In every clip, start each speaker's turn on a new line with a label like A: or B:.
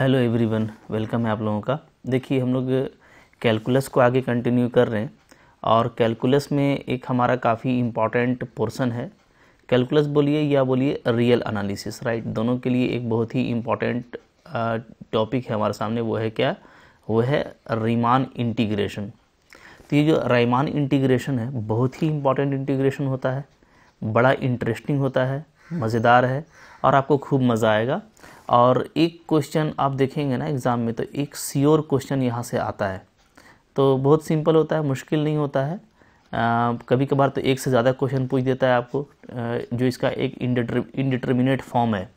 A: Hello everyone welcome है आप लोगों का देखिए हम लोग कैलकुलस को आगे कंटिन्यू कर रहे हैं और कैलकुलस में एक हमारा काफ़ी इम्पॉर्टेंट पोर्शन है कैलकुलस बोलिए या बोलिए रियल एनालिसिस राइट दोनों के लिए एक बहुत ही इम्पॉर्टेंट टॉपिक है हमारे सामने वो है क्या वो है रीमान इंटीग्रेशन तो ये जो रायमान इंटीग्रेशन है बहुत ही इम्पॉर्टेंट इंटीग्रेशन होता है बड़ा इंटरेस्टिंग होता है मज़ेदार है और आपको खूब मज़ा आएगा और एक क्वेश्चन आप देखेंगे ना एग्ज़ाम में तो एक सियोर क्वेश्चन यहाँ से आता है तो बहुत सिंपल होता है मुश्किल नहीं होता है आ, कभी कभार तो एक से ज़्यादा क्वेश्चन पूछ देता है आपको जो इसका एक इंडिटर्मिनेट फॉर्म है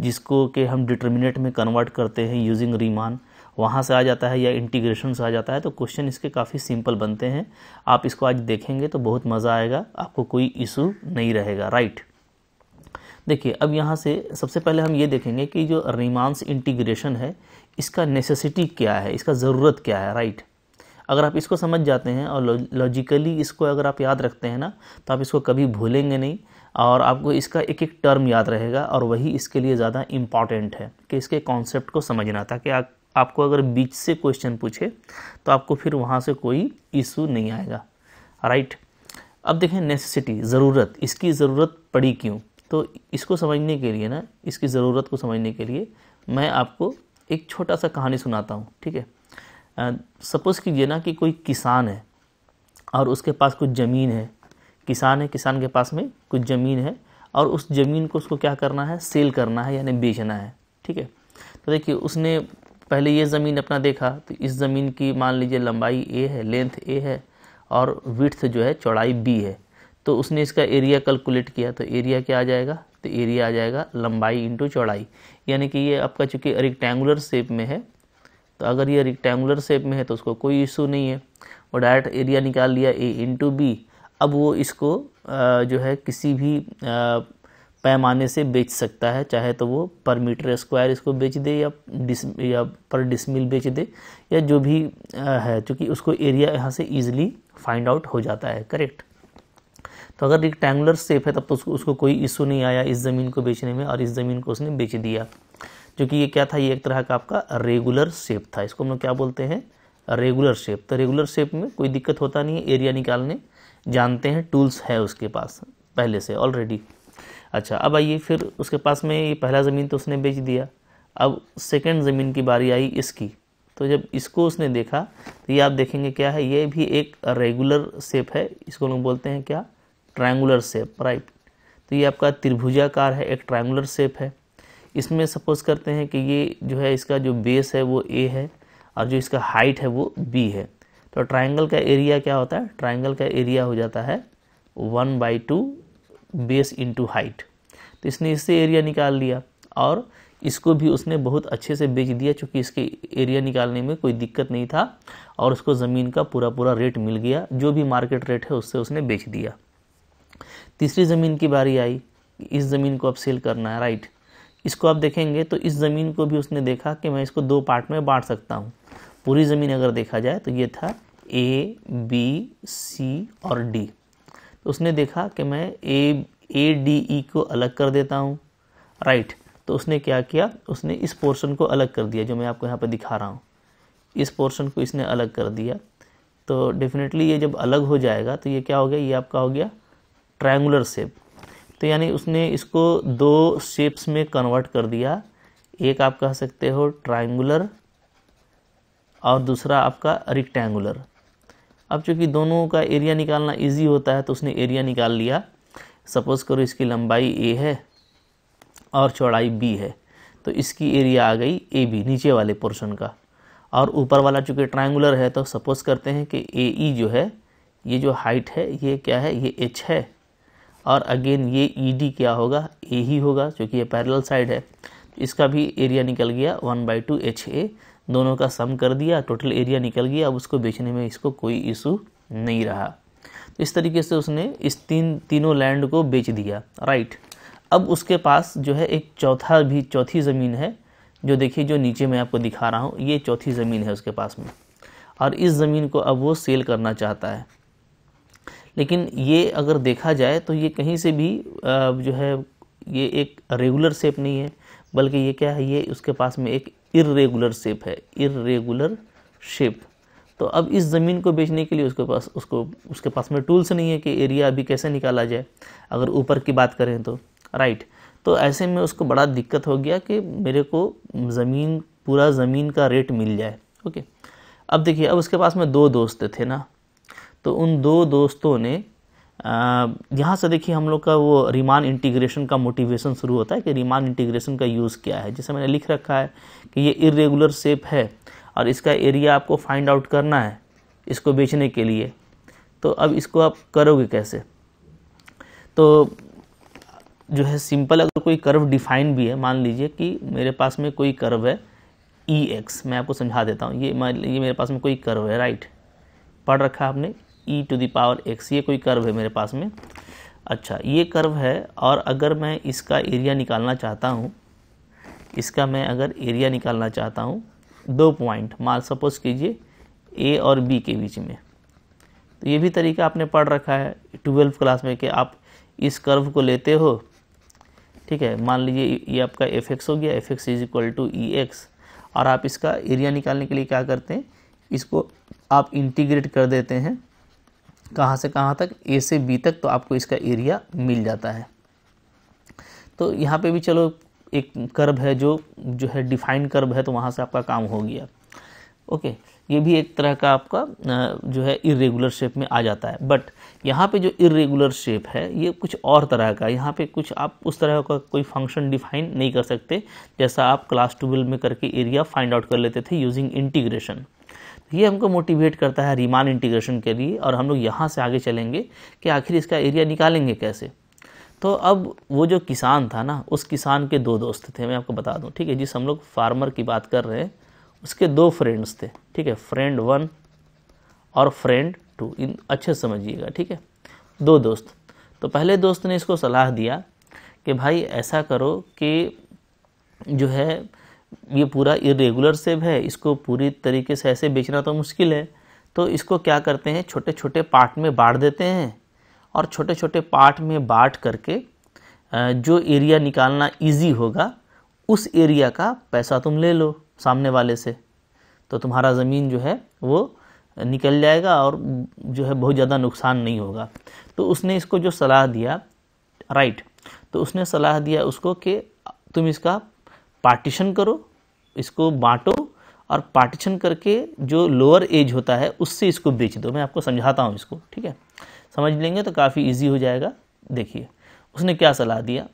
A: जिसको के हम डिटर्मिनेट में कन्वर्ट करते हैं यूजिंग रीमान वहाँ से आ जाता है या इंटीग्रेशन से आ जाता है तो क्वेश्चन इसके काफ़ी सिंपल बनते हैं आप इसको आज देखेंगे तो बहुत मज़ा आएगा आपको कोई इशू नहीं रहेगा राइट देखिए अब यहाँ से सबसे पहले हम ये देखेंगे कि जो रिमांस इंटीग्रेशन है इसका नेसेसिटी क्या है इसका ज़रूरत क्या है राइट अगर आप इसको समझ जाते हैं और लॉजिकली इसको अगर आप याद रखते हैं ना तो आप इसको कभी भूलेंगे नहीं और आपको इसका एक एक टर्म याद रहेगा और वही इसके लिए ज़्यादा इम्पॉर्टेंट है कि इसके कॉन्सेप्ट को समझना ताकि आप आपको अगर बीच से क्वेश्चन पूछे तो आपको फिर वहाँ से कोई इशू नहीं आएगा राइट अब देखें नेसेसिटी ज़रूरत इसकी ज़रूरत पड़ी क्यों तो इसको समझने के लिए ना इसकी ज़रूरत को समझने के लिए मैं आपको एक छोटा सा कहानी सुनाता हूँ ठीक है सपोज़ कीजिए ना कि कोई किसान है और उसके पास कुछ ज़मीन है किसान है किसान के पास में कुछ ज़मीन है और उस ज़मीन को उसको क्या करना है सेल करना है यानी बेचना है ठीक है तो देखिए उसने पहले ये ज़मीन अपना देखा तो इस ज़मीन की मान लीजिए लंबाई ए है लेंथ ए है और विथ जो है चौड़ाई बी है तो उसने इसका एरिया कैलकुलेट किया तो एरिया क्या आ जाएगा तो एरिया आ जाएगा लंबाई इंटू चौड़ाई यानी कि ये आपका चूँकि रिक्टेंगुलर शेप में है तो अगर ये रिक्टेंगुलर शेप में है तो उसको कोई इशू नहीं है और डायरेक्ट एरिया निकाल लिया ए इंटू बी अब वो इसको जो है किसी भी पैमाने से बेच सकता है चाहे तो वो पर मीटर स्क्वायर इसको बेच दे या डिस या पर डिसमिल बेच दे या जो भी है क्योंकि उसको एरिया यहाँ से ईजिली फाइंड आउट हो जाता है करेक्ट तो अगर रिक्टेंगुलर सेप है तब तो उसको उसको कोई इशू नहीं आया इस ज़मीन को बेचने में और इस ज़मीन को उसने बेच दिया जो कि ये क्या था ये एक तरह का आपका रेगुलर शेप था इसको हम लोग क्या बोलते हैं रेगुलर शेप तो रेगुलर शेप में कोई दिक्कत होता नहीं है एरिया निकालने जानते हैं टूल्स है उसके पास पहले से ऑलरेडी अच्छा अब आइए फिर उसके पास में ये पहला ज़मीन तो उसने बेच दिया अब सेकेंड ज़मीन की बारी आई इसकी तो जब इसको उसने देखा तो ये आप देखेंगे क्या है ये भी एक रेगुलर शेप है इसको लोग बोलते हैं क्या ट्रायंगुलर शेप राइट तो ये आपका त्रिभुजाकार है एक ट्रायंगुलर शेप है इसमें सपोज करते हैं कि ये जो है इसका जो बेस है वो ए है और जो इसका हाइट है वो बी है तो ट्राइंगल का एरिया क्या होता है ट्राइंगल का एरिया हो जाता है one by two base into height तो इसने इससे एरिया निकाल लिया और इसको भी उसने बहुत अच्छे से बेच दिया चूँकि इसके एरिया निकालने में कोई दिक्कत नहीं था और उसको ज़मीन का पूरा पूरा रेट मिल गया जो भी मार्केट रेट है उससे उसने बेच दिया तीसरी ज़मीन की बारी आई इस ज़मीन को अब सेल करना है राइट इसको आप देखेंगे तो इस ज़मीन को भी उसने देखा कि मैं इसको दो पार्ट में बांट सकता हूँ पूरी ज़मीन अगर देखा जाए तो ये था ए बी सी और डी तो उसने देखा कि मैं ए ए डी ई को अलग कर देता हूँ राइट तो उसने क्या किया उसने इस पोर्शन को अलग कर दिया जो मैं आपको यहाँ पर दिखा रहा हूँ इस पोर्शन को इसने अलग कर दिया तो डेफिनेटली ये जब अलग हो जाएगा तो ये क्या हो गया ये आपका हो गया ट्रायंगुलर शेप तो यानी उसने इसको दो शेप्स में कन्वर्ट कर दिया एक आप कह सकते हो ट्रायंगुलर और दूसरा आपका रिक्टेंगुलर अब चूंकि दोनों का एरिया निकालना इजी होता है तो उसने एरिया निकाल लिया सपोज़ करो इसकी लंबाई ए है और चौड़ाई बी है तो इसकी एरिया आ गई ए बी नीचे वाले पोर्शन का और ऊपर वाला चूँकि ट्रायंगुलर है तो सपोज़ करते हैं कि ए ई e जो है ये जो हाइट है ये क्या है ये एच है और अगेन ये ई डी क्या होगा ए ही होगा क्योंकि ये पैरेलल साइड है इसका भी एरिया निकल गया one by two h a दोनों का सम कर दिया टोटल एरिया निकल गया अब उसको बेचने में इसको कोई इशू नहीं रहा तो इस तरीके से उसने इस तीन तीनों लैंड को बेच दिया राइट अब उसके पास जो है एक चौथा भी चौथी ज़मीन है जो देखिए जो नीचे मैं आपको दिखा रहा हूँ ये चौथी ज़मीन है उसके पास में और इस ज़मीन को अब वो सेल करना चाहता है लेकिन ये अगर देखा जाए तो ये कहीं से भी जो है ये एक रेगुलर शेप नहीं है बल्कि ये क्या है ये उसके पास में एक इरेगुलर शेप है इरेगुलर शेप तो अब इस ज़मीन को बेचने के लिए उसके पास उसको उसके पास में टूल्स नहीं है कि एरिया अभी कैसे निकाला जाए अगर ऊपर की बात करें तो राइट तो ऐसे में उसको बड़ा दिक्कत हो गया कि मेरे को ज़मीन पूरा ज़मीन का रेट मिल जाए ओके अब देखिए अब उसके पास में दो दोस्त थे ना तो उन दो दोस्तों ने यहाँ से देखिए हम लोग का वो रिमान इंटीग्रेशन का मोटिवेशन शुरू होता है कि रिमान इंटीग्रेशन का यूज़ क्या है जैसे मैंने लिख रखा है कि ये इरेगुलर शेप है और इसका एरिया आपको फाइंड आउट करना है इसको बेचने के लिए तो अब इसको आप करोगे कैसे तो जो है सिंपल अगर कोई कर्व डिफाइन भी है मान लीजिए कि मेरे पास में कोई कर्व है ई e एक्स मैं आपको समझा देता हूँ ये ये मेरे पास में कोई कर्व है राइट पढ़ रखा है आपने e to the power x ये कोई कर्व है मेरे पास में अच्छा ये कर्व है और अगर मैं इसका एरिया निकालना चाहता हूँ इसका मैं अगर एरिया निकालना चाहता हूँ दो पॉइंट मान सपोज कीजिए ए और बी के बीच में तो ये भी तरीका आपने पढ़ रखा है ट्वेल्व क्लास में कि आप इस कर्व को लेते हो ठीक है मान लीजिए ये आपका एफ एक्स हो गया f x is equal to e x और आप इसका एरिया निकालने के लिए क्या करते हैं इसको आप इंटीग्रेट कर देते हैं कहाँ से कहाँ तक ए से बी तक तो आपको इसका एरिया मिल जाता है तो यहाँ पे भी चलो एक कर्व है जो जो है डिफाइंड कर्व है तो वहाँ से आपका काम हो गया ओके ये भी एक तरह का आपका जो है इरेगुलर शेप में आ जाता है बट यहाँ पे जो इरेगुलर शेप है ये कुछ और तरह का यहाँ पे कुछ आप उस तरह का कोई फंक्शन डिफाइन नहीं कर सकते जैसा आप क्लास ट्वेल्व में करके एरिया फाइंड आउट कर लेते थे यूजिंग इंटीग्रेशन ये हमको मोटिवेट करता है रिमान इंटीग्रेशन के लिए और हम लोग यहाँ से आगे चलेंगे कि आखिर इसका एरिया निकालेंगे कैसे तो अब वो जो किसान था ना उस किसान के दो दोस्त थे मैं आपको बता दूँ ठीक है जिस हम लोग फार्मर की बात कर रहे हैं उसके दो फ्रेंड्स थे ठीक है फ्रेंड वन और फ्रेंड टू इन अच्छे समझिएगा ठीक है दो दोस्त तो पहले दोस्त ने इसको सलाह दिया कि भाई ऐसा करो कि जो है ये पूरा इरेगुलर सेब है इसको पूरी तरीके से ऐसे बेचना तो मुश्किल है तो इसको क्या करते हैं छोटे छोटे पार्ट में बांट देते हैं और छोटे छोटे पार्ट में बांट करके जो एरिया निकालना इजी होगा उस एरिया का पैसा तुम ले लो सामने वाले से तो तुम्हारा ज़मीन जो है वो निकल जाएगा और जो है बहुत ज़्यादा नुकसान नहीं होगा तो उसने इसको जो सलाह दिया राइट तो उसने सलाह दिया उसको कि तुम इसका पार्टीशन करो इसको बांटो और पार्टीशन करके जो लोअर एज होता है उससे इसको बेच दो मैं आपको समझाता हूँ इसको ठीक है समझ लेंगे तो काफ़ी ईजी हो जाएगा देखिए उसने क्या सलाह दिया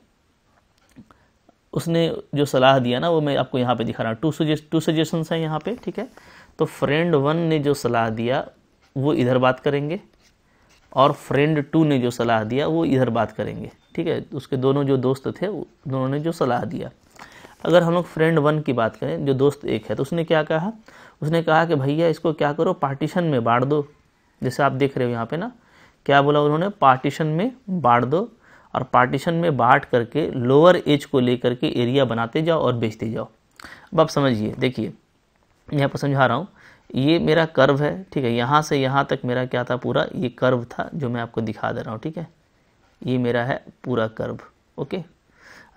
A: उसने जो सलाह दिया ना वो मैं आपको यहाँ पे दिखा रहा हूँ टू सजेस्ट टू सजेशन्स हैं यहाँ पे ठीक है तो फ्रेंड वन ने जो सलाह दिया वो इधर बात करेंगे और फ्रेंड टू ने जो सलाह दिया वो इधर बात करेंगे ठीक है उसके दोनों जो दोस्त थे दोनों ने जो सलाह दिया अगर हम लोग फ्रेंड वन की बात करें जो दोस्त एक है तो उसने क्या कहा उसने कहा कि भैया इसको क्या करो पार्टीशन में बांट दो जैसे आप देख रहे हो यहाँ पे ना क्या बोला उन्होंने पार्टीशन में बांट दो और पार्टीशन में बांट करके लोअर एज को लेकर के एरिया बनाते जाओ और बेचते जाओ अब आप समझिए देखिए यहाँ पर समझा रहा हूँ ये मेरा कर्व है ठीक है यहाँ से यहाँ तक मेरा क्या था पूरा ये कर्व था जो मैं आपको दिखा दे रहा हूँ ठीक है ये मेरा है पूरा कर्व ओके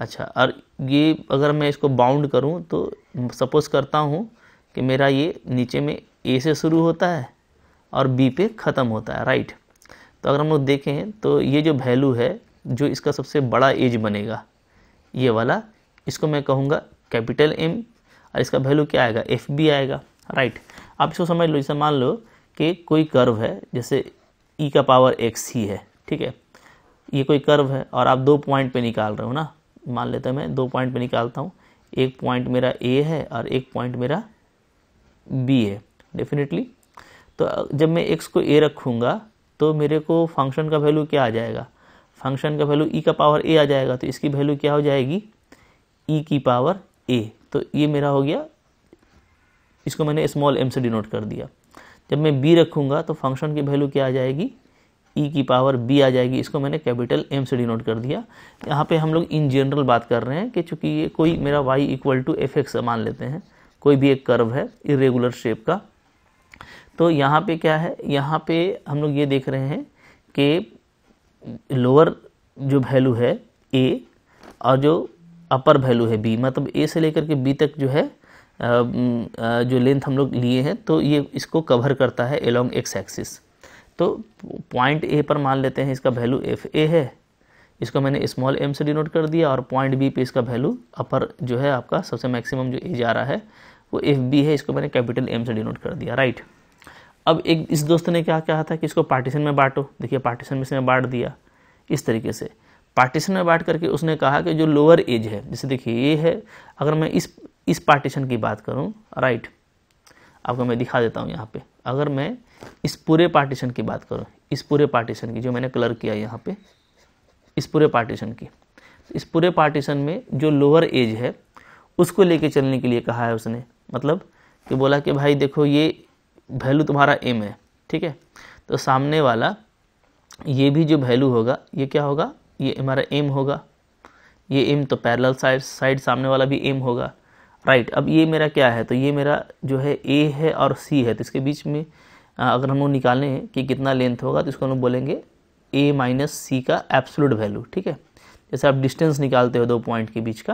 A: अच्छा और ये अगर मैं इसको बाउंड करूँ तो सपोज़ करता हूँ कि मेरा ये नीचे में ए से शुरू होता है और बी पे ख़त्म होता है राइट तो अगर हम लोग देखें तो ये जो वैल्यू है जो इसका सबसे बड़ा एज बनेगा ये वाला इसको मैं कहूँगा कैपिटल एम और इसका वैल्यू क्या आएगा एफ बी आएगा राइट आप इसको समझ लो जैसे मान लो कि कोई कर्व है जैसे ई e का पावर एक्स ही है ठीक है ये कोई कर्व है और आप दो पॉइंट पे निकाल रहे हो ना मान लेते हैं मैं दो पॉइंट में निकालता हूँ एक पॉइंट मेरा ए है और एक पॉइंट मेरा बी है डेफिनेटली तो जब मैं एक्स को ए रखूँगा तो मेरे को फंक्शन का वैल्यू क्या आ जाएगा फंक्शन का वैल्यू ई e का पावर ए आ जाएगा तो इसकी वैल्यू क्या हो जाएगी ई e की पावर ए तो ये मेरा हो गया इसको मैंने स्मॉल एम से डिनोट कर दिया जब मैं बी रखूँगा तो फंक्शन की वैल्यू क्या आ जाएगी ई e की पावर बी आ जाएगी इसको मैंने कैपिटल एम से डिनोट कर दिया यहाँ पे हम लोग इन जनरल बात कर रहे हैं कि चूंकि ये कोई मेरा y equal to F x मान लेते हैं कोई भी एक कर्व है इरेगुलर शेप का तो यहाँ पे क्या है यहाँ पे हम लोग ये देख रहे हैं कि लोअर जो वैल्यू है ए और जो अपर वैल्यू है बी मतलब ए से लेकर के बी तक जो है जो लेंथ हम लोग लिए हैं तो ये इसको कवर करता है एलोंग एक्स एक्सिस तो पॉइंट ए पर मान लेते हैं इसका वैल्यू एफ ए है इसको मैंने स्मॉल एम से डिनोट कर दिया और पॉइंट बी पे इसका वैल्यू अपर जो है आपका सबसे मैक्सिमम जो ए जा रहा है वो एफ बी है इसको मैंने कैपिटल एम से डिनोट कर दिया राइट अब एक इस दोस्त ने क्या कहा था कि इसको पार्टीशन में बांटो देखिए पार्टीशन में इसने बांट दिया इस तरीके से पार्टीशन में बांट करके उसने कहा कि जो लोअर एज है जैसे देखिए ये है अगर मैं इस इस पार्टीशन की बात करूँ राइट आपको मैं दिखा देता हूँ यहाँ पे अगर मैं इस पूरे पार्टीशन की बात करो इस पूरे पार्टीशन की जो मैंने कलर किया यहाँ पे इस पूरे पार्टीशन की इस पूरे पार्टीशन में जो लोअर एज है उसको लेके चलने के लिए कहा है उसने मतलब कि बोला कि भाई देखो ये वैल्यू तुम्हारा एम है ठीक है तो सामने वाला ये भी जो वैल्यू होगा ये क्या होगा ये हमारा एम होगा ये एम तो पैरेलल साइड साइड सामने वाला भी एम होगा राइट अब ये मेरा क्या है तो ये मेरा जो है ए है और सी है तो इसके बीच में हाँ, अगर हम लोग निकालें कि कितना लेंथ होगा तो इसको हम बोलेंगे ए माइनस सी का एप्सोलूट वैल्यू ठीक है जैसे आप डिस्टेंस निकालते हो दो पॉइंट के बीच का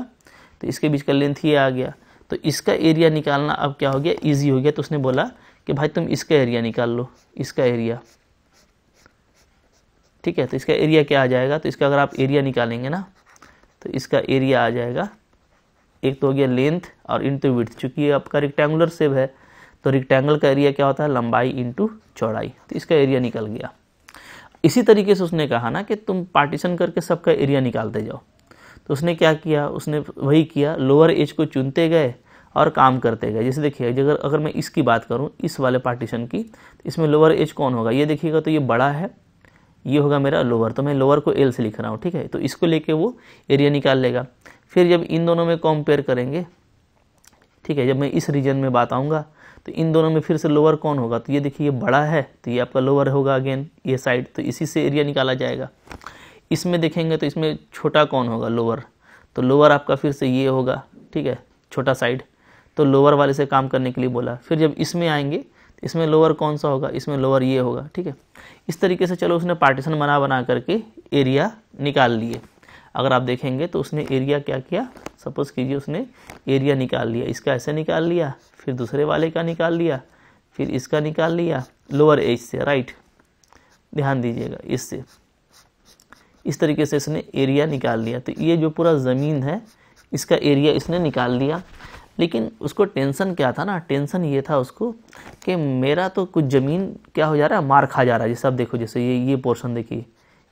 A: तो इसके बीच का लेंथ ये आ गया तो इसका एरिया निकालना अब क्या हो गया ईजी हो गया तो उसने बोला कि भाई तुम इसका एरिया निकाल लो इसका एरिया ठीक है तो इसका एरिया क्या आ जाएगा तो इसका अगर आप एरिया निकालेंगे ना तो इसका एरिया आ जाएगा एक तो हो गया लेंथ और इंटू विथ चूँकि आपका रेक्टेंगुलर सेब है तो रिक्टेंगल का एरिया क्या होता है लंबाई इंटू चौड़ाई तो इसका एरिया निकल गया इसी तरीके से उसने कहा ना कि तुम पार्टीशन करके सबका एरिया निकालते जाओ तो उसने क्या किया उसने वही किया लोअर एज को चुनते गए और काम करते गए जैसे देखिए अगर अगर मैं इसकी बात करूँ इस वाले पार्टीशन की तो इसमें लोअर एज कौन होगा ये देखिएगा तो ये बड़ा है ये होगा मेरा लोअर तो मैं लोअर को एल से लिख रहा हूँ ठीक है तो इसको लेके वो एरिया निकाल लेगा फिर जब इन दोनों में कंपेयर करेंगे ठीक है जब मैं इस रीजन में बात आऊँगा तो इन दोनों में फिर से लोअर कौन होगा तो ये देखिए ये बड़ा है तो ये आपका लोअर होगा अगेन ये साइड तो इसी से एरिया निकाला जाएगा इसमें देखेंगे तो इसमें छोटा कौन होगा लोअर तो लोअर आपका फिर से ये होगा ठीक है छोटा साइड तो लोअर वाले से काम करने के लिए बोला फिर जब इसमें आएंगे तो इसमें लोअर कौन सा होगा इसमें लोअर ये होगा ठीक है इस तरीके से चलो उसने पार्टीशन बना बना करके एरिया निकाल लिए अगर आप देखेंगे तो उसने एरिया क्या किया सपोज़ कीजिए उसने एरिया निकाल लिया इसका ऐसे निकाल लिया फिर दूसरे वाले का निकाल लिया फिर इसका निकाल लिया लोअर एज से राइट ध्यान दीजिएगा इससे इस तरीके से इसने एरिया निकाल लिया तो ये जो पूरा ज़मीन है इसका एरिया इसने निकाल लिया लेकिन उसको टेंशन क्या था ना टेंशन ये था उसको कि मेरा तो कुछ ज़मीन क्या हो जा रहा है मार खा जा रहा है जैसे आप देखो जैसे ये ये पोर्शन देखिए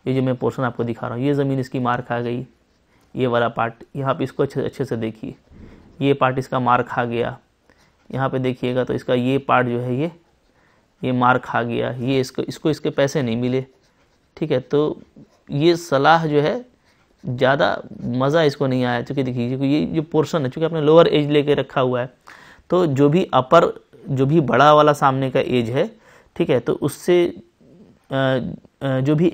A: ये जो मैं पोर्शन आपको दिखा रहा हूँ ये ज़मीन इसकी मार खा गई ये वाला पार्ट यहाँ पर इसको अच्छे अच्छे से देखिए ये पार्ट इसका मार खा गया यहाँ पे देखिएगा तो इसका ये पार्ट जो है ये ये मार खा गया ये इसको इसको इसके पैसे नहीं मिले ठीक है तो ये सलाह जो है ज़्यादा मज़ा इसको नहीं आया चूँकि देखिए क्योंकि ये जो पोर्शन है चूँकि आपने लोअर एज लेके रखा हुआ है तो जो भी अपर जो भी बड़ा वाला सामने का एज है ठीक है तो उससे जो भी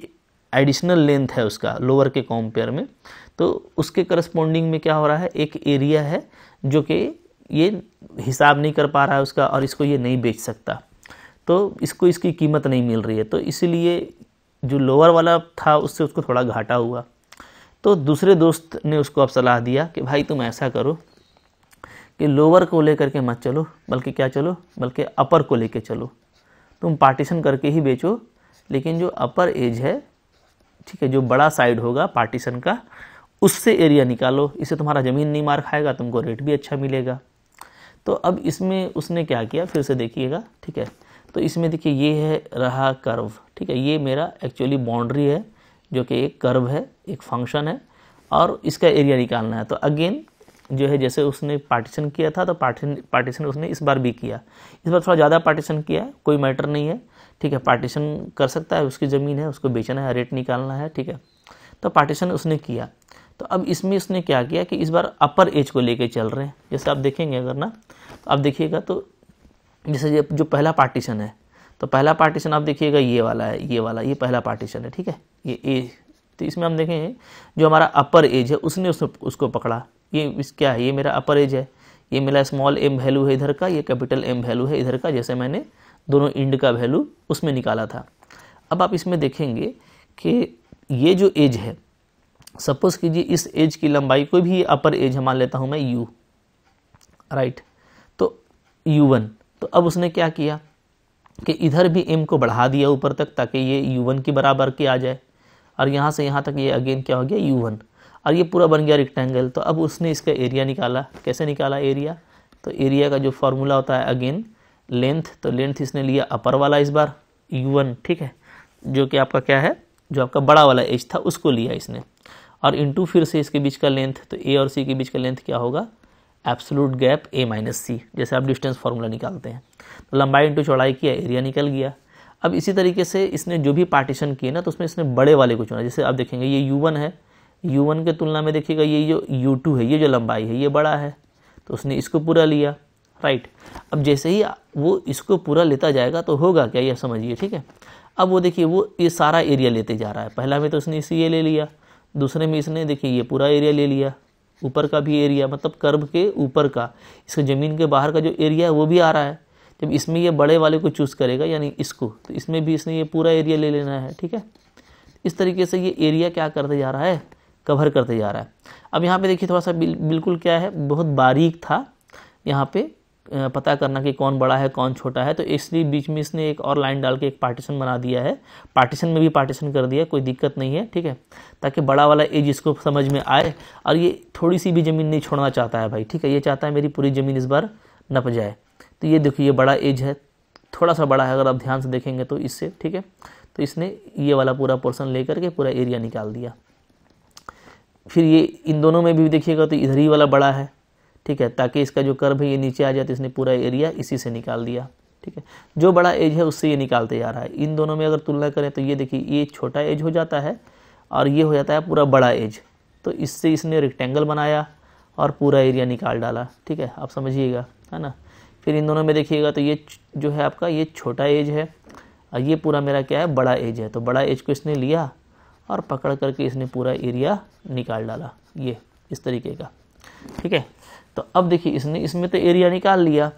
A: एडिशनल लेंथ है उसका लोअर के कॉम्पेयर में तो उसके करस्पॉन्डिंग में क्या हो रहा है एक एरिया है जो कि ये हिसाब नहीं कर पा रहा है उसका और इसको ये नहीं बेच सकता तो इसको इसकी कीमत नहीं मिल रही है तो इसीलिए जो लोअर वाला था उससे उसको थोड़ा घाटा हुआ तो दूसरे दोस्त ने उसको अब सलाह दिया कि भाई तुम ऐसा करो कि लोअर को लेकर के मत चलो बल्कि क्या चलो बल्कि अपर को लेकर चलो तुम पार्टीशन करके ही बेचो लेकिन जो अपर एज है ठीक है जो बड़ा साइड होगा पार्टीशन का उससे एरिया निकालो इससे तुम्हारा ज़मीन नहीं मार खाएगा तुमको रेट भी अच्छा मिलेगा तो अब इसमें उसने क्या किया फिर से देखिएगा ठीक है तो इसमें देखिए ये है रहा कर्व ठीक है ये मेरा एक्चुअली बाउंड्री है जो कि एक कर्व है एक फंक्शन है और इसका एरिया निकालना है तो अगेन जो है जैसे उसने पार्टीशन किया था तो पार्टीशन पार्टीशन उसने इस बार भी किया इस बार थोड़ा ज़्यादा पार्टीशन किया कोई मैटर नहीं है ठीक है पार्टीशन कर सकता है उसकी ज़मीन है उसको बेचना है रेट निकालना है ठीक है तो पार्टीशन उसने किया तो अब इसमें इसने क्या किया कि इस बार अपर एज को लेके चल रहे हैं जैसे आप देखेंगे अगर ना तो आप देखिएगा तो जैसे ये जो पहला पार्टीशन है तो पहला पार्टीशन आप देखिएगा ये वाला है ये वाला ये पहला पार्टीशन है ठीक है ये ए तो इसमें हम देखेंगे जो हमारा अपर एज है उसने उस, उसको पकड़ा ये इस क्या है ये मेरा अपर एज है ये मेरा स्मॉल एम वैल्यू है इधर का ये कैपिटल एम वैल्यू है इधर का जैसे मैंने दोनों इंड का वैल्यू उसमें निकाला था अब आप इसमें देखेंगे कि ये जो एज है सपोज कीजिए इस एज की लंबाई कोई भी अपर एज मान लेता हूँ मैं यू राइट तो यू वन तो अब उसने क्या किया कि इधर भी एम को बढ़ा दिया ऊपर तक ताकि ये यू वन के बराबर के आ जाए और यहाँ से यहाँ तक ये अगेन क्या हो गया यू वन और ये पूरा बन गया रिक्टेंगल तो अब उसने इसका एरिया निकाला कैसे निकाला एरिया तो एरिया का जो फार्मूला होता है अगेन लेंथ तो लेंथ इसने लिया अपर वाला इस बार यू वन ठीक है जो कि आपका क्या है जो आपका बड़ा वाला एज था उसको लिया इसने और इंटू फिर से इसके बीच का लेंथ तो ए और सी के बीच का लेंथ क्या होगा absolute gap a minus c जैसे आप डिस्टेंस फार्मूला निकालते हैं तो लंबाई इंटू चौड़ाई किया एरिया निकल गया अब इसी तरीके से इसने जो भी पार्टीशन किए ना तो उसमें इसने बड़े वाले को चुना जैसे आप देखेंगे ये यू वन है यू वन के तुलना में देखिएगा ये जो यू टू है ये जो लंबाई है ये बड़ा है तो उसने इसको पूरा लिया राइट अब जैसे ही वो इसको पूरा लेता जाएगा तो होगा क्या यह समझिए ठीक है अब वो देखिए वो ये सारा एरिया लेते जा रहा है पहला में तो उसने इसी ये ले लिया दूसरे में इसने देखिए ये पूरा एरिया ले लिया ऊपर का भी एरिया मतलब कर्ब के ऊपर का इसके ज़मीन के बाहर का जो एरिया है वो भी आ रहा है जब इसमें ये बड़े वाले को चूज़ करेगा यानी इसको तो इसमें भी इसने ये पूरा एरिया ले लेना है ठीक है इस तरीके से ये एरिया क्या करते जा रहा है कवर करते जा रहा है अब यहाँ पे देखिए थोड़ा सा बिल्कुल क्या है बहुत बारीक था यहाँ पे पता करना कि कौन बड़ा है कौन छोटा है तो इसलिए बीच में इसने एक और लाइन डाल के एक पार्टीशन बना दिया है पार्टीशन में भी पार्टीशन कर दिया कोई दिक्कत नहीं है ठीक है ताकि बड़ा वाला एज इसको समझ में आए और ये थोड़ी सी भी ज़मीन नहीं छोड़ना चाहता है भाई ठीक है ये चाहता है मेरी पूरी ज़मीन इस बार नप जाए तो ये देखिए ये बड़ा एज है थोड़ा सा बड़ा है अगर आप ध्यान से देखेंगे तो इससे ठीक है तो इसने ये वाला पूरा पोर्सन ले करके पूरा एरिया निकाल दिया फिर ये इन दोनों में भी देखिएगा तो इधर ही वाला बड़ा है ठीक है ताकि इसका जो कर्व है ये नीचे आ जाए तो इसने पूरा एरिया इसी से निकाल दिया ठीक है जो बड़ा एज है उससे ये निकालते जा रहा है इन दोनों में अगर तुलना करें तो ये देखिए ये छोटा एज हो जाता है और ये हो जाता है पूरा बड़ा एज तो इससे इसने रेक्टेंगल बनाया और पूरा एरिया निकाल डाला ठीक है आप समझिएगा है ना फिर इन दोनों में देखिएगा तो ये जो है आपका ये छोटा एज है और ये पूरा मेरा क्या है बड़ा एज है तो बड़ा एज को इसने लिया और पकड़ करके इसने पूरा एरिया निकाल डाला ये इस तरीके का ठीक है तो अब देखिए इसने इसमें तो एरिया निकाल लिया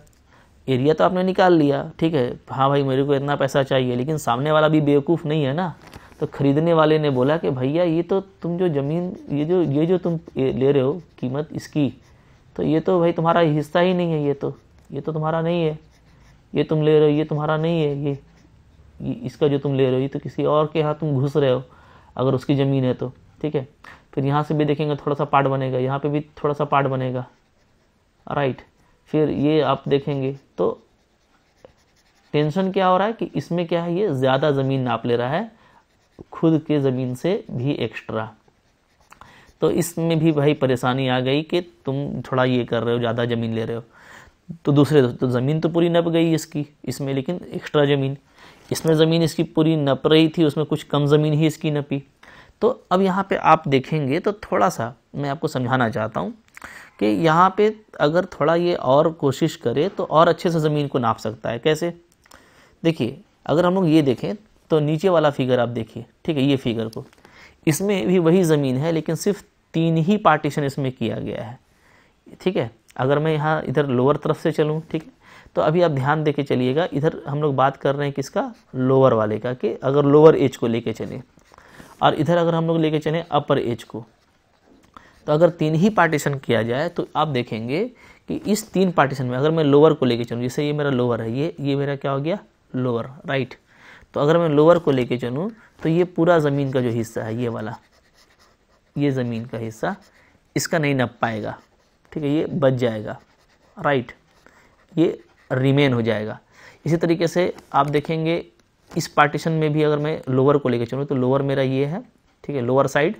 A: एरिया तो आपने निकाल लिया ठीक है हाँ भाई मेरे को इतना पैसा चाहिए लेकिन सामने वाला भी बेवकूफ़ नहीं है ना तो खरीदने वाले ने बोला कि भैया ये तो तुम जो ज़मीन ये जो ये जो तुम ले रहे हो कीमत इसकी तो ये तो भाई तुम्हारा हिस्सा ही नहीं है ये तो ये तो तुम्हारा नहीं है ये तुम ले रहे हो ये तुम्हारा नहीं है ये, इसका जो तुम ले रहे हो ये तो किसी और के यहाँ तुम घुस रहे हो अगर उसकी ज़मीन है तो ठीक है फिर यहाँ से भी देखेंगे थोड़ा सा पार्ट बनेगा यहाँ पे भी थोड़ा सा पार्ट बनेगा राइट फिर ये आप देखेंगे तो टेंशन क्या हो रहा है कि इसमें क्या है ये ज़्यादा ज़मीन नाप ले रहा है खुद के ज़मीन से भी एक्स्ट्रा तो इसमें भी भाई परेशानी आ गई कि तुम थोड़ा ये कर रहे हो ज़्यादा ज़मीन ले रहे हो तो दूसरे तो ज़मीन तो पूरी नप गई इसकी इसमें लेकिन एक्स्ट्रा ज़मीन इसमें ज़मीन इसकी पूरी नप रही थी उसमें कुछ कम ज़मीन ही इसकी नपी तो अब यहाँ पे आप देखेंगे तो थोड़ा सा मैं आपको समझाना चाहता हूँ कि यहाँ पे अगर थोड़ा ये और कोशिश करे तो और अच्छे से ज़मीन को नाप सकता है कैसे देखिए अगर हम लोग ये देखें तो नीचे वाला फिगर आप देखिए ठीक है ये फिगर को इसमें भी वही ज़मीन है लेकिन सिर्फ तीन ही पार्टीशन इसमें किया गया है ठीक है अगर मैं यहाँ इधर लोअर तरफ से चलूँ ठीक है तो अभी आप ध्यान दे के चलिएगा इधर हम लोग बात कर रहे हैं किसका लोअर वाले का कि अगर लोअर एज को ले चलें और इधर अगर हम लोग ले चलें अपर एज को तो अगर तीन ही पार्टीशन किया जाए तो आप देखेंगे कि इस तीन पार्टीशन में अगर मैं लोअर को लेके चलूँ जैसे ये मेरा लोअर है ये ये मेरा क्या हो गया लोअर राइट तो अगर मैं लोअर को लेके चलूँ तो ये पूरा ज़मीन का जो हिस्सा है ये वाला ये ज़मीन का हिस्सा इसका नहीं नप पाएगा ठीक है ये बच जाएगा राइट ये रिमेन हो जाएगा इसी तरीके से आप देखेंगे इस पार्टीशन में भी अगर मैं लोअर को लेकर चलूँ तो लोअर मेरा ये है ठीक है लोअर साइड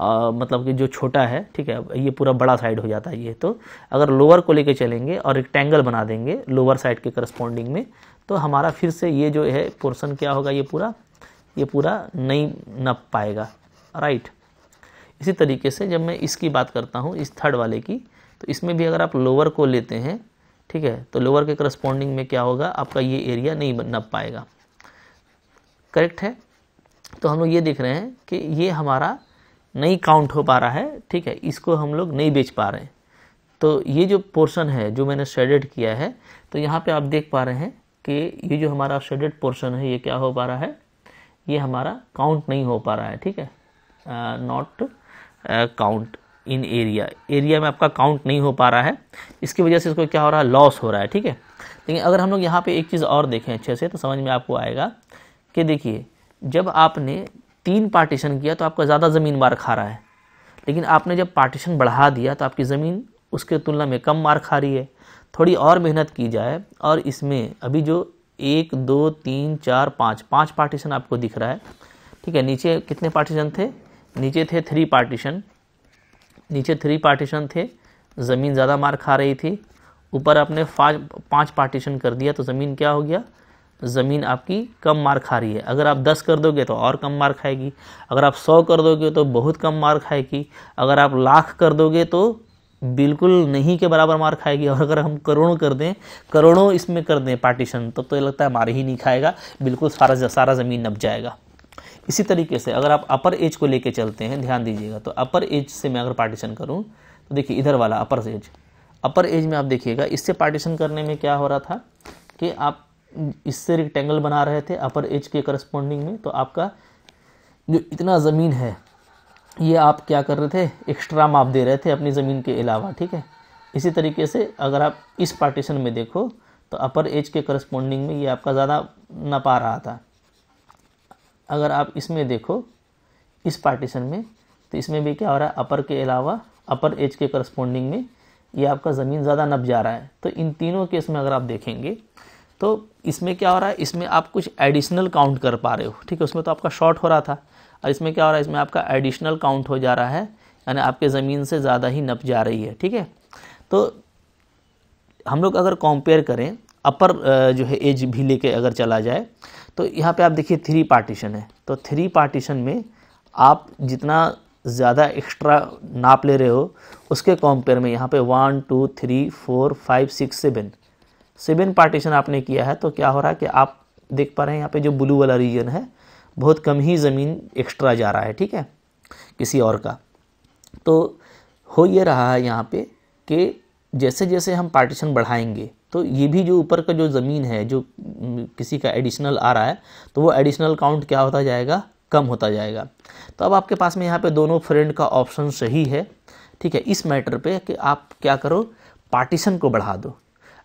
A: आ, मतलब कि जो छोटा है ठीक है ये पूरा बड़ा साइड हो जाता है ये तो अगर लोअर को लेके चलेंगे और रेक्टेंगल बना देंगे लोअर साइड के करस्पॉन्डिंग में तो हमारा फिर से ये जो है पोर्सन क्या होगा ये पूरा ये पूरा नहीं नप पाएगा राइट इसी तरीके से जब मैं इसकी बात करता हूँ इस थर्ड वाले की तो इसमें भी अगर आप लोअर को लेते हैं ठीक है तो लोअर के करस्पॉन्डिंग में क्या होगा आपका ये एरिया नहीं नप पाएगा करेक्ट है तो हम लोग ये देख रहे हैं कि ये हमारा नहीं काउंट हो पा रहा है ठीक है इसको हम लोग नहीं बेच पा रहे हैं तो ये जो पोर्शन है जो मैंने शेडेड किया है तो यहाँ पे आप देख पा रहे हैं कि ये जो हमारा शेडेड पोर्शन है ये क्या हो पा रहा है ये हमारा काउंट नहीं हो पा रहा है ठीक है not count in area area में आपका काउंट नहीं हो पा रहा है इसकी वजह से इसको क्या हो रहा है लॉस हो रहा है ठीक है लेकिन अगर हम लोग यहाँ पर एक चीज़ और देखें अच्छे से तो समझ में आपको आएगा कि देखिए जब आपने तीन पार्टीशन किया तो आपका ज़्यादा ज़मीन मार खा रहा है लेकिन आपने जब पार्टीशन बढ़ा दिया तो आपकी ज़मीन उसके तुलना में कम मार खा रही है थोड़ी और मेहनत की जाए और इसमें अभी जो एक दो तीन चार पाँच पाँच पार्टीशन आपको दिख रहा है ठीक है नीचे कितने पार्टीशन थे नीचे थे थ्री पार्टीशन नीचे थ्री पार्टीशन थे ज़मीन ज़्यादा मार खा रही थी ऊपर आपने पाँच पार्टीशन कर दिया तो ज़मीन क्या हो गया ज़मीन आपकी कम मार खा रही है अगर आप 10 कर दोगे तो और कम मार खाएगी अगर आप 100 कर दोगे तो बहुत कम मार खाएगी अगर आप लाख कर दोगे तो बिल्कुल नहीं के बराबर मार खाएगी और अगर हम करोड़ों कर दें करोड़ों इसमें कर दें पार्टीशन तब तो ये लगता है मार ही नहीं खाएगा बिल्कुल सारा सारा ज़मीन नप जाएगा इसी तरीके से अगर आप अपर एज को लेकर चलते हैं ध्यान दीजिएगा तो अपर एज से मैं अगर पार्टीशन करूँ तो देखिए इधर वाला अपर एज अपर एज में आप देखिएगा इससे पार्टीशन करने में क्या हो रहा था कि आप इससे रेक्टेंगल बना रहे थे अपर एज के करस्पॉन्डिंग में तो आपका जो इतना ज़मीन है ये आप क्या कर रहे थे एक्स्ट्रा माप दे रहे थे अपनी ज़मीन के अलावा ठीक है इसी तरीके से अगर आप इस पार्टीशन में देखो तो अपर एज के करस्पॉन्डिंग में ये आपका ज़्यादा ना पा रहा था अगर आप इसमें देखो इस पार्टीशन में तो इसमें भी क्या हो रहा है अपर के अलावा अपर एज के करस्पॉन्डिंग में ये आपका ज़मीन ज़्यादा नप जा रहा है तो इन तीनों केस में अगर आप देखेंगे तो इसमें क्या हो रहा है इसमें आप कुछ एडिशनल काउंट कर पा रहे हो ठीक है उसमें तो आपका शॉर्ट हो रहा था और इसमें क्या हो रहा है इसमें आपका एडिशनल काउंट हो जा रहा है यानी आपके ज़मीन से ज़्यादा ही नप जा रही है ठीक है तो हम लोग अगर कंपेयर करें अपर जो है एज भी लेके अगर चला जाए तो यहाँ पे आप देखिए थ्री पार्टीशन है तो थ्री पार्टीशन में आप जितना ज़्यादा एक्स्ट्रा नाप ले रहे हो उसके कंपेयर में यहाँ पे one two three four five six seven seven partition आपने किया है तो क्या हो रहा है कि आप देख पा रहे हैं यहाँ पे जो ब्लू वाला रीजन है बहुत कम ही ज़मीन एक्स्ट्रा जा रहा है ठीक है किसी और का तो हो ये रहा है यहाँ पे कि जैसे जैसे हम पार्टीशन बढ़ाएंगे तो ये भी जो ऊपर का जो ज़मीन है जो किसी का एडिशनल आ रहा है तो वो एडिशनल काउंट क्या होता जाएगा कम होता जाएगा तो अब आपके पास में यहाँ पे दोनों फ्रेंड का ऑप्शन सही है ठीक है इस मैटर पे कि आप क्या करो पार्टीशन को बढ़ा दो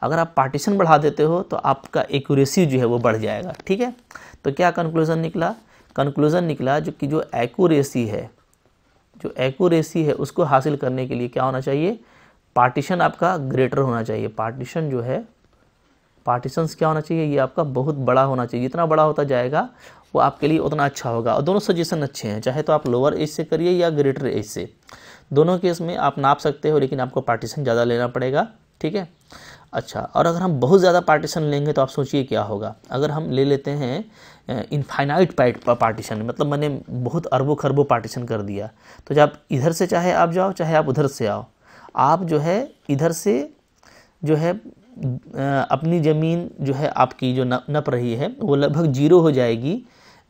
A: अगर आप पार्टीशन बढ़ा देते हो तो आपका एक्यूरेसी जो है वो बढ़ जाएगा ठीक है तो क्या कंक्लूज़न निकला कंक्लूज़न निकला जो कि जो एक्यूरेसी है जो एक्यूरेसी है उसको हासिल करने के लिए क्या होना चाहिए पार्टीशन आपका ग्रेटर होना चाहिए पार्टीशन जो है पार्टीशंस क्या होना चाहिए ये आपका बहुत बड़ा होना चाहिए जितना बड़ा होता जाएगा वो आपके लिए उतना अच्छा होगा और दोनों सजेशन अच्छे हैं चाहे तो आप लोअर एज से करिए या ग्रेटर एज से दोनों केस में आप नाप सकते हो लेकिन आपको पार्टीशन ज़्यादा लेना पड़ेगा ठीक है अच्छा और अगर हम बहुत ज़्यादा पार्टीशन लेंगे तो आप सोचिए क्या होगा अगर हम ले लेते हैं इनफाइनाइट पार्टीशन मतलब मैंने बहुत अरबों खरबों पार्टीशन कर दिया तो जब इधर से चाहे आप जाओ चाहे आप उधर से आओ आप जो है इधर से जो है अपनी ज़मीन जो है आपकी जो नप रही है वो लगभग जीरो हो जाएगी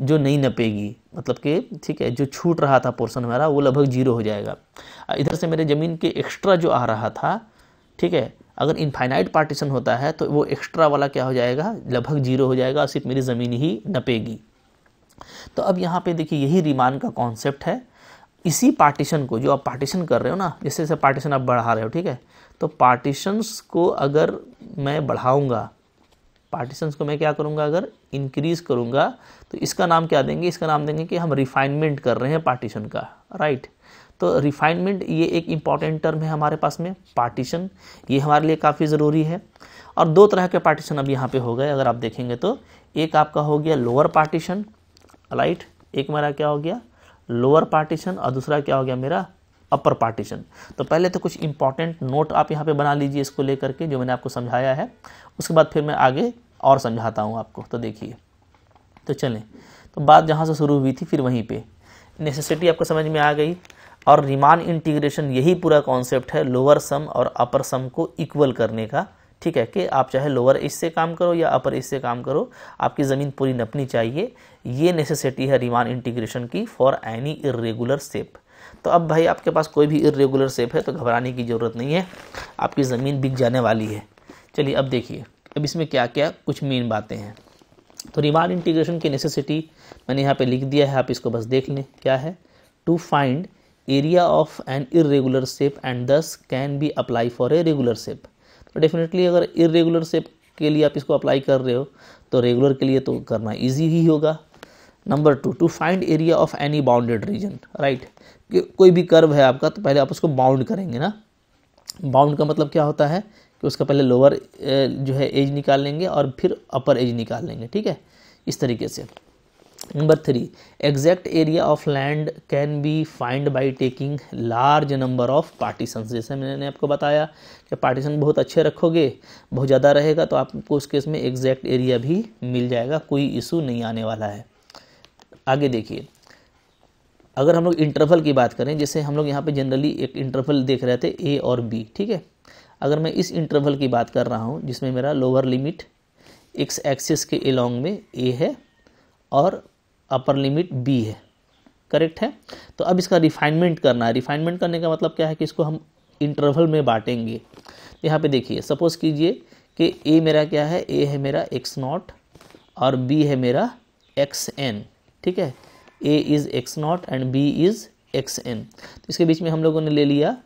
A: जो नहीं नपेगी मतलब कि ठीक है जो छूट रहा था पोर्सन हमारा वो लगभग जीरो हो जाएगा इधर से मेरे ज़मीन के एक्स्ट्रा जो आ रहा था ठीक है अगर इनफाइनाइट पार्टीशन होता है तो वो एक्स्ट्रा वाला क्या हो जाएगा लगभग जीरो हो जाएगा सिर्फ मेरी ज़मीन ही नपेगी तो अब यहाँ पे देखिए यही रिमान का कॉन्सेप्ट है इसी पार्टीशन को जो आप पार्टीशन कर रहे हो ना जैसे जैसे पार्टीशन आप बढ़ा रहे हो ठीक है तो पार्टीशंस को अगर मैं बढ़ाऊँगा पार्टीशंस को मैं क्या करूँगा अगर इंक्रीज़ करूँगा तो इसका नाम क्या देंगे इसका नाम देंगे कि हम रिफाइनमेंट कर रहे हैं पार्टीशन का राइट right? तो रिफाइनमेंट ये एक इम्पॉर्टेंट टर्म है हमारे पास में पार्टीशन ये हमारे लिए काफ़ी ज़रूरी है और दो तरह के पार्टीशन अब यहाँ पे हो गए अगर आप देखेंगे तो एक आपका हो गया लोअर पार्टीशन राइट एक मेरा क्या हो गया लोअर पार्टीशन और दूसरा क्या हो गया मेरा अपर पार्टीशन तो पहले तो कुछ इंपॉर्टेंट नोट आप यहाँ पे बना लीजिए इसको लेकर के जो मैंने आपको समझाया है उसके बाद फिर मैं आगे और समझाता हूँ आपको तो देखिए तो चलें तो बात जहाँ से शुरू हुई थी फिर वहीं पर नेसेसिटी आपको समझ में आ गई और रिमान इंटीग्रेशन यही पूरा कॉन्सेप्ट है लोअर सम और अपर सम को इक्वल करने का ठीक है कि आप चाहे लोअर इससे से काम करो या अपर इससे से काम करो आपकी ज़मीन पूरी नपनी चाहिए ये नेसेसिटी है रिमान इंटीग्रेशन की फॉर एनी इरेगुलर सेप तो अब भाई आपके पास कोई भी इरेगुलर सेप है तो घबराने की ज़रूरत नहीं है आपकी ज़मीन बिक जाने वाली है चलिए अब देखिए अब इसमें क्या क्या कुछ मेन बातें हैं तो रिमान इंटीग्रेशन की नेसेसिटी मैंने यहाँ पे लिख दिया है आप इसको बस देख लें क्या है to find area of an irregular shape and this can be apply for a regular shape तो डेफिनेटली अगर इरेगुलर शेप के लिए आप इसको अप्लाई कर रहे हो तो रेगुलर के लिए तो करना ईजी ही होगा number two to find area of any bounded region right कोई भी कर्व है आपका तो पहले आप उसको बाउंड करेंगे ना बाउंड का मतलब क्या होता है कि उसका पहले लोअर जो है एज निकाल लेंगे और फिर अपर एज निकाल लेंगे ठीक है इस तरीके से number three exact area of land can be find by taking large number of partition जैसे मैंने आपको बताया कि पार्टीशन बहुत अच्छे रखोगे बहुत ज़्यादा रहेगा तो आपको उस केस में एग्जैक्ट एरिया भी मिल जाएगा कोई इशू नहीं आने वाला है आगे देखिए अगर हम लोग इंटरवल की बात करें जैसे हम लोग यहाँ पे जनरली एक इंटरवल देख रहे थे ए और बी ठीक है अगर मैं इस इंटरवल की बात कर रहा हूँ जिसमें मेरा लोअर लिमिट एक्स एक्सिस के एलोंग में ए है और अपर लिमिट बी है करेक्ट है तो अब इसका रिफाइनमेंट करना है रिफाइनमेंट करने का मतलब क्या है कि इसको हम इंटरवल में बांटेंगे यहाँ पे देखिए सपोज़ कीजिए कि ए मेरा क्या है ए है मेरा एक्स नॉट और बी है मेरा एक्स एन ठीक है a is x not and b is x n तो इसके बीच में हम लोगों ने ले लिया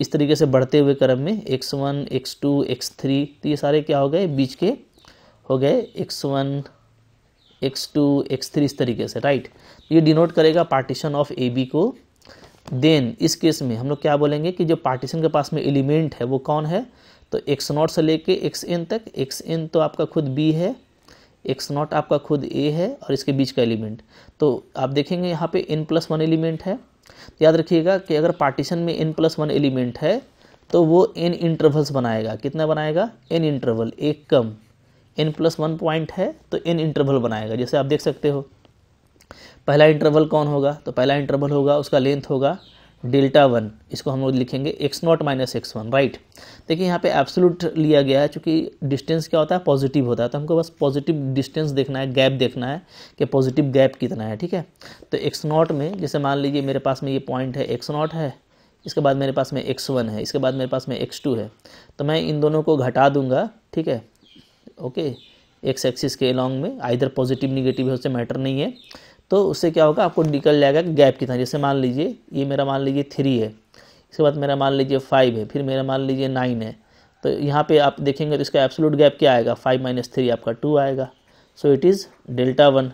A: इस तरीके से बढ़ते हुए क्रम में x one x two x three तो ये सारे क्या हो गए बीच के हो गए x one x two x three इस तरीके से राइट तो ये डिनोट करेगा पार्टीशन ऑफ ए बी को देन इस केस में हम लोग क्या बोलेंगे कि जो पार्टीशन के पास में एलिमेंट है वो कौन है तो एक्स नॉट से लेके एक्स एन तक एक्स एन तो आपका खुद बी है एक्स नॉट आपका खुद ए है और इसके बीच का एलिमेंट तो आप देखेंगे यहाँ पे एन प्लस वन एलिमेंट है तो याद रखिएगा कि अगर पार्टीशन में एन प्लस वन एलिमेंट है तो वो एन इंटरवल्स बनाएगा कितना बनाएगा एन इंटरवल एक कम एन प्लस वन पॉइंट है तो एन इंटरवल बनाएगा जैसे आप देख सकते हो पहला इंटरवल कौन होगा तो पहला इंटरवल होगा उसका लेंथ होगा डेल्टा वन इसको हम लोग लिखेंगे x not minus x one right देखिए यहाँ पे एब्सोलूट लिया गया है चूँकि डिस्टेंस क्या होता है पॉजिटिव होता है तो हमको बस पॉजिटिव डिस्टेंस देखना है गैप देखना है कि पॉजिटिव गैप कितना है ठीक है तो एक्स नॉट में जैसे मान लीजिए मेरे पास में ये पॉइंट है एक्स नॉट है इसके बाद मेरे पास में एक्स वन है इसके बाद मेरे पास में एक्स टू है तो मैं इन दोनों को घटा दूंगा ठीक है ओके एक्स एक्सिस के अलॉन्ग में आइधर पॉजिटिव निगेटिव है उससे मैटर नहीं है तो उससे क्या होगा आपको निकल जाएगा गैप कितना जैसे मान लीजिए ये मेरा मान लीजिए थ्री है इसके बाद मेरा मान लीजिए फाइव है फिर मेरा मान लीजिए नाइन है तो यहाँ पे आप देखेंगे तो इसका एब्सोलूट गैप क्या आएगा फाइव माइनस थ्री आपका टू आएगा so it is delta one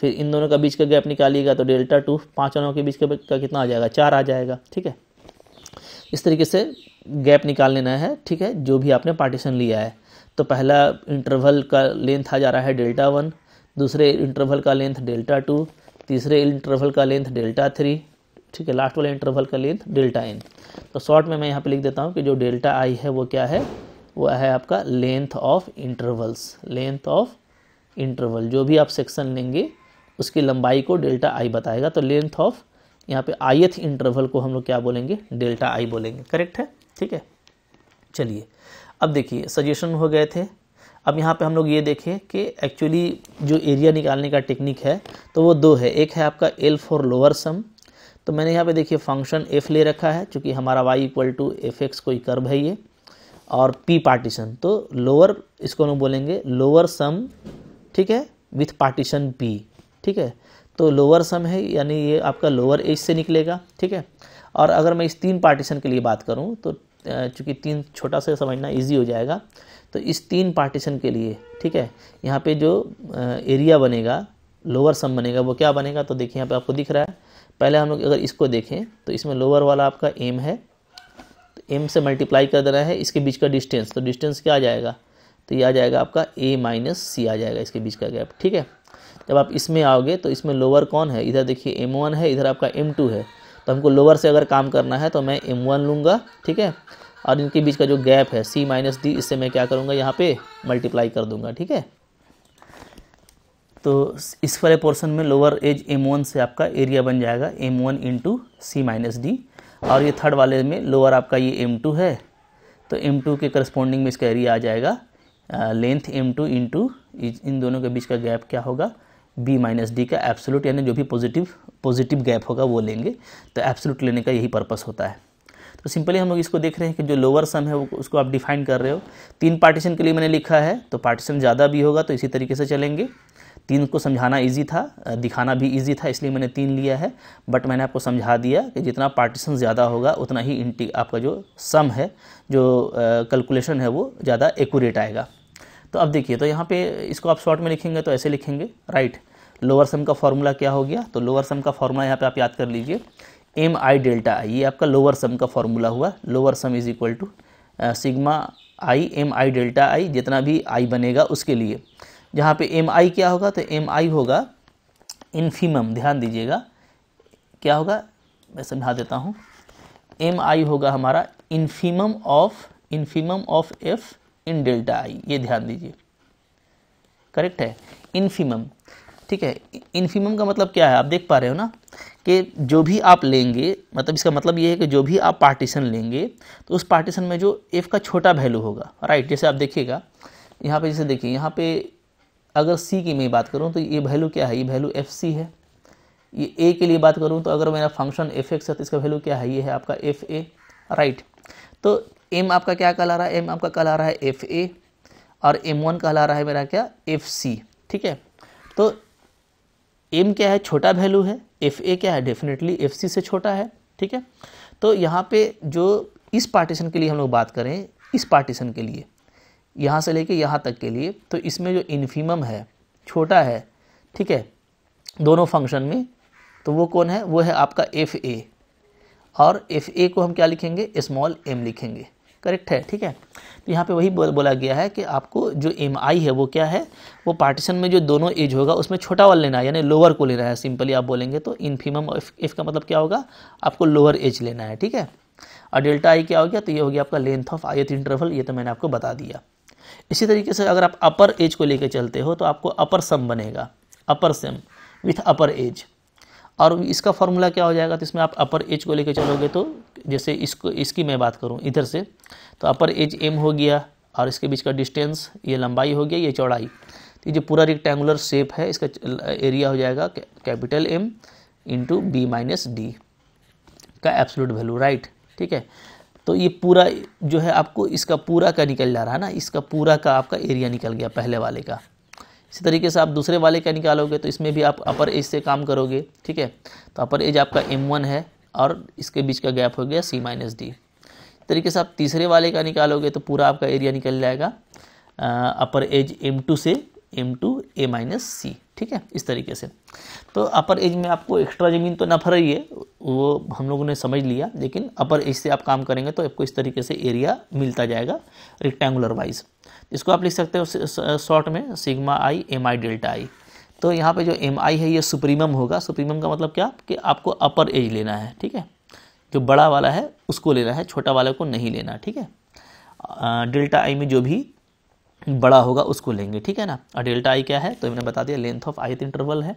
A: फिर इन दोनों का बीच का गैप निकालिएगा तो डेल्टा टू पाँच दोनों के बीच का, का कितना आ जाएगा चार आ जाएगा ठीक है इस तरीके से गैप निकाल लेना है ठीक है जो भी आपने पार्टीशन लिया है तो पहला इंटरवल का लेंथ आ जा रहा है डेल्टा वन दूसरे इंटरवल का लेंथ डेल्टा टू तीसरे इंटरवल का लेंथ डेल्टा थ्री ठीक है लास्ट वाला इंटरवल का लेंथ डेल्टा एन तो शॉर्ट में मैं यहाँ पे लिख देता हूँ कि जो डेल्टा आई है वो क्या है वो है आपका length of intervals length of interval जो भी आप सेक्शन लेंगे उसकी लंबाई को डेल्टा आई बताएगा तो लेंथ ऑफ यहाँ पे आयथ इंटरवल को हम लोग क्या बोलेंगे डेल्टा आई बोलेंगे करेक्ट है ठीक है चलिए अब देखिए सजेशन हो गए थे अब यहाँ पे हम लोग ये देखें कि एक्चुअली जो एरिया निकालने का टेक्निक है तो वो दो है एक है आपका एल फॉर लोअर सम तो मैंने यहाँ पे देखिए फंक्शन एफ ले रखा है चूँकि हमारा Y equal to F X कोई कर्व है ये और पी पार्टीशन तो लोअर इसको हम बोलेंगे लोअर सम ठीक है विथ पार्टीशन पी ठीक है तो लोअर सम है यानी ये आपका लोअर एज से निकलेगा ठीक है और अगर मैं इस तीन पार्टीशन के लिए बात करूँ तो चूँकि तीन छोटा सा समझना ईजी हो जाएगा तो इस तीन पार्टीशन के लिए ठीक है यहाँ पे जो एरिया बनेगा लोअर सम बनेगा वो क्या बनेगा तो देखिए यहाँ पे आपको दिख रहा है पहले हम लोग अगर इसको देखें तो इसमें लोअर वाला आपका एम है तो एम से मल्टीप्लाई कर देना है इसके बीच का डिस्टेंस तो डिस्टेंस क्या आ जाएगा तो ये आ जाएगा आपका ए माइनस सी आ जाएगा इसके बीच का गैप ठीक है जब आप इसमें आओगे तो इसमें लोअर कौन है इधर देखिए एम वन है इधर आपका एम टू है तो हमको लोअर से अगर काम करना है तो मैं एम वन लूँगा ठीक है और इनके बीच का जो गैप है सी माइनस डी इससे मैं क्या करूँगा यहाँ पे मल्टीप्लाई कर दूँगा ठीक है तो इस वाले पोर्शन में लोअर एज एम वन से आपका एरिया बन जाएगा M one into C minus D और ये थर्ड वाले में लोअर आपका ये एम टू है तो एम टू के करस्पॉन्डिंग में इसका एरिया आ जाएगा लेंथ एम टू टू इन दोनों के बीच का गैप क्या होगा बी माइनस डी का एप्सोलूट यानी जो भी पॉजिटिव पॉजिटिव गैप होगा वो लेंगे तो एब्सोलूट लेने का यही पर्पस होता है तो सिंपली हम लोग इसको देख रहे हैं कि जो लोअर सम है वो उसको आप डिफाइन कर रहे हो तीन पार्टीशन के लिए मैंने लिखा है तो पार्टीशन ज़्यादा भी होगा तो इसी तरीके से चलेंगे तीन को समझाना इजी था दिखाना भी इजी था इसलिए मैंने तीन लिया है बट मैंने आपको समझा दिया कि जितना पार्टीशन ज़्यादा होगा उतना ही आपका जो सम है जो कैलकुलेशन है वो ज़्यादा एकूरेट आएगा तो अब देखिए तो यहाँ पे इसको आप शॉर्ट में लिखेंगे तो ऐसे लिखेंगे राइट लोअर सम का फॉर्मूला क्या हो गया तो लोअर सम का फॉर्मूला यहाँ पे आप याद कर लीजिए एम आई डेल्टा आई ये आपका लोअर सम का फॉर्मूला हुआ lower sum is equal to sigma I M I delta I जितना भी आई बनेगा उसके लिए जहाँ पे एम आई क्या होगा तो एम आई होगा इन्फीमम ध्यान दीजिएगा क्या होगा मैं समझा देता हूँ एम आई होगा हमारा infimum of infimum of F in delta I ये ध्यान दीजिए करेक्ट है इन्फीमम ठीक है इन्फीमम का मतलब क्या है आप देख पा रहे हो ना कि जो भी आप लेंगे मतलब इसका मतलब ये है कि जो भी आप पार्टीशन लेंगे तो उस पार्टीशन में जो एफ़ का छोटा वैल्यू होगा राइट जैसे आप देखिएगा यहाँ पे जैसे देखिए यहाँ पे अगर सी की मैं बात करूँ तो ये वैल्यू क्या है ये वैल्यू एफ सी है ये ए के लिए बात करूँ तो अगर मेरा फंक्शन एफ एक्स है तो इसका वैल्यू क्या है ये है आपका एफ ए राइट तो एम आपका क्या कहला रहा है एम आपका कहला रहा है एफ ए और एम वन कहला रहा है मेरा क्या एफ सी ठीक है तो एम क्या है छोटा वैल्यू है एफ ए क्या है डेफिनेटली एफ सी से छोटा है ठीक है तो यहाँ पे जो इस पार्टीशन के लिए हम लोग बात करें इस पार्टीशन के लिए यहाँ से लेके यहाँ तक के लिए तो इसमें जो इन्फीमम है छोटा है ठीक है दोनों फंक्शन में तो वो कौन है वो है आपका एफ़ ए और एफ़ ए को हम क्या लिखेंगे स्मॉल एम लिखेंगे करेक्ट है ठीक है तो यहाँ पे वही बोल, बोला गया है कि आपको जो एम आई है वो क्या है वो पार्टीशन में जो दोनों एज होगा उसमें छोटा वाला लेना है यानी लोअर को लेना है सिंपली आप बोलेंगे तो इनफीम एफ का मतलब क्या होगा आपको लोअर एज लेना है ठीक है और डेल्टा आई क्या हो गया तो ये हो गया आपका लेंथ ऑफ आयत इंटरवल ये तो मैंने आपको बता दिया इसी तरीके से अगर आप अपर एज को लेकर चलते हो तो आपको अपर सम बनेगा अपर सम विथ अपर एज और इसका फॉर्मूला क्या हो जाएगा तो इसमें आप अपर एज को लेकर चलोगे तो जैसे इसको इसकी मैं बात करूँ इधर से तो अपर एज एम हो गया और इसके बीच का डिस्टेंस ये लंबाई हो गया ये चौड़ाई तो जो पूरा रिक्टेंगुलर शेप है इसका एरिया हो जाएगा capital M into B minus D का एब्सोलूट वैल्यू राइट ठीक है तो ये पूरा जो है आपको इसका पूरा का निकल जा रहा है ना इसका पूरा का आपका एरिया निकल गया पहले वाले का इसी तरीके से आप दूसरे वाले का निकालोगे तो इसमें भी आप अपर एज से काम करोगे ठीक है तो अपर एज आपका एम वन है और इसके बीच का गैप हो गया सी माइनस डी तरीके से आप तीसरे वाले का निकालोगे तो पूरा आपका एरिया निकल जाएगा अपर एज एम टू से M two A minus C ठीक है इस तरीके से तो अपर एज में आपको एक्स्ट्रा ज़मीन तो नफ रही है वो हम लोगों ने समझ लिया लेकिन अपर एज से आप काम करेंगे तो आपको इस तरीके से एरिया मिलता जाएगा रेक्टेंगुलर वाइज इसको आप लिख सकते हो शॉर्ट में sigma I M I delta I तो यहाँ पे जो एम आई है ये सुप्रीमम होगा सुप्रीमम का मतलब क्या कि आपको अपर एज लेना है ठीक है जो बड़ा वाला है उसको लेना है छोटा वाले को नहीं लेना ठीक है डेल्टा आई में जो भी बड़ा होगा उसको लेंगे ठीक है ना और डेल्टा आई क्या है तो मैंने बता दिया लेंथ ऑफ आई इंटरवल है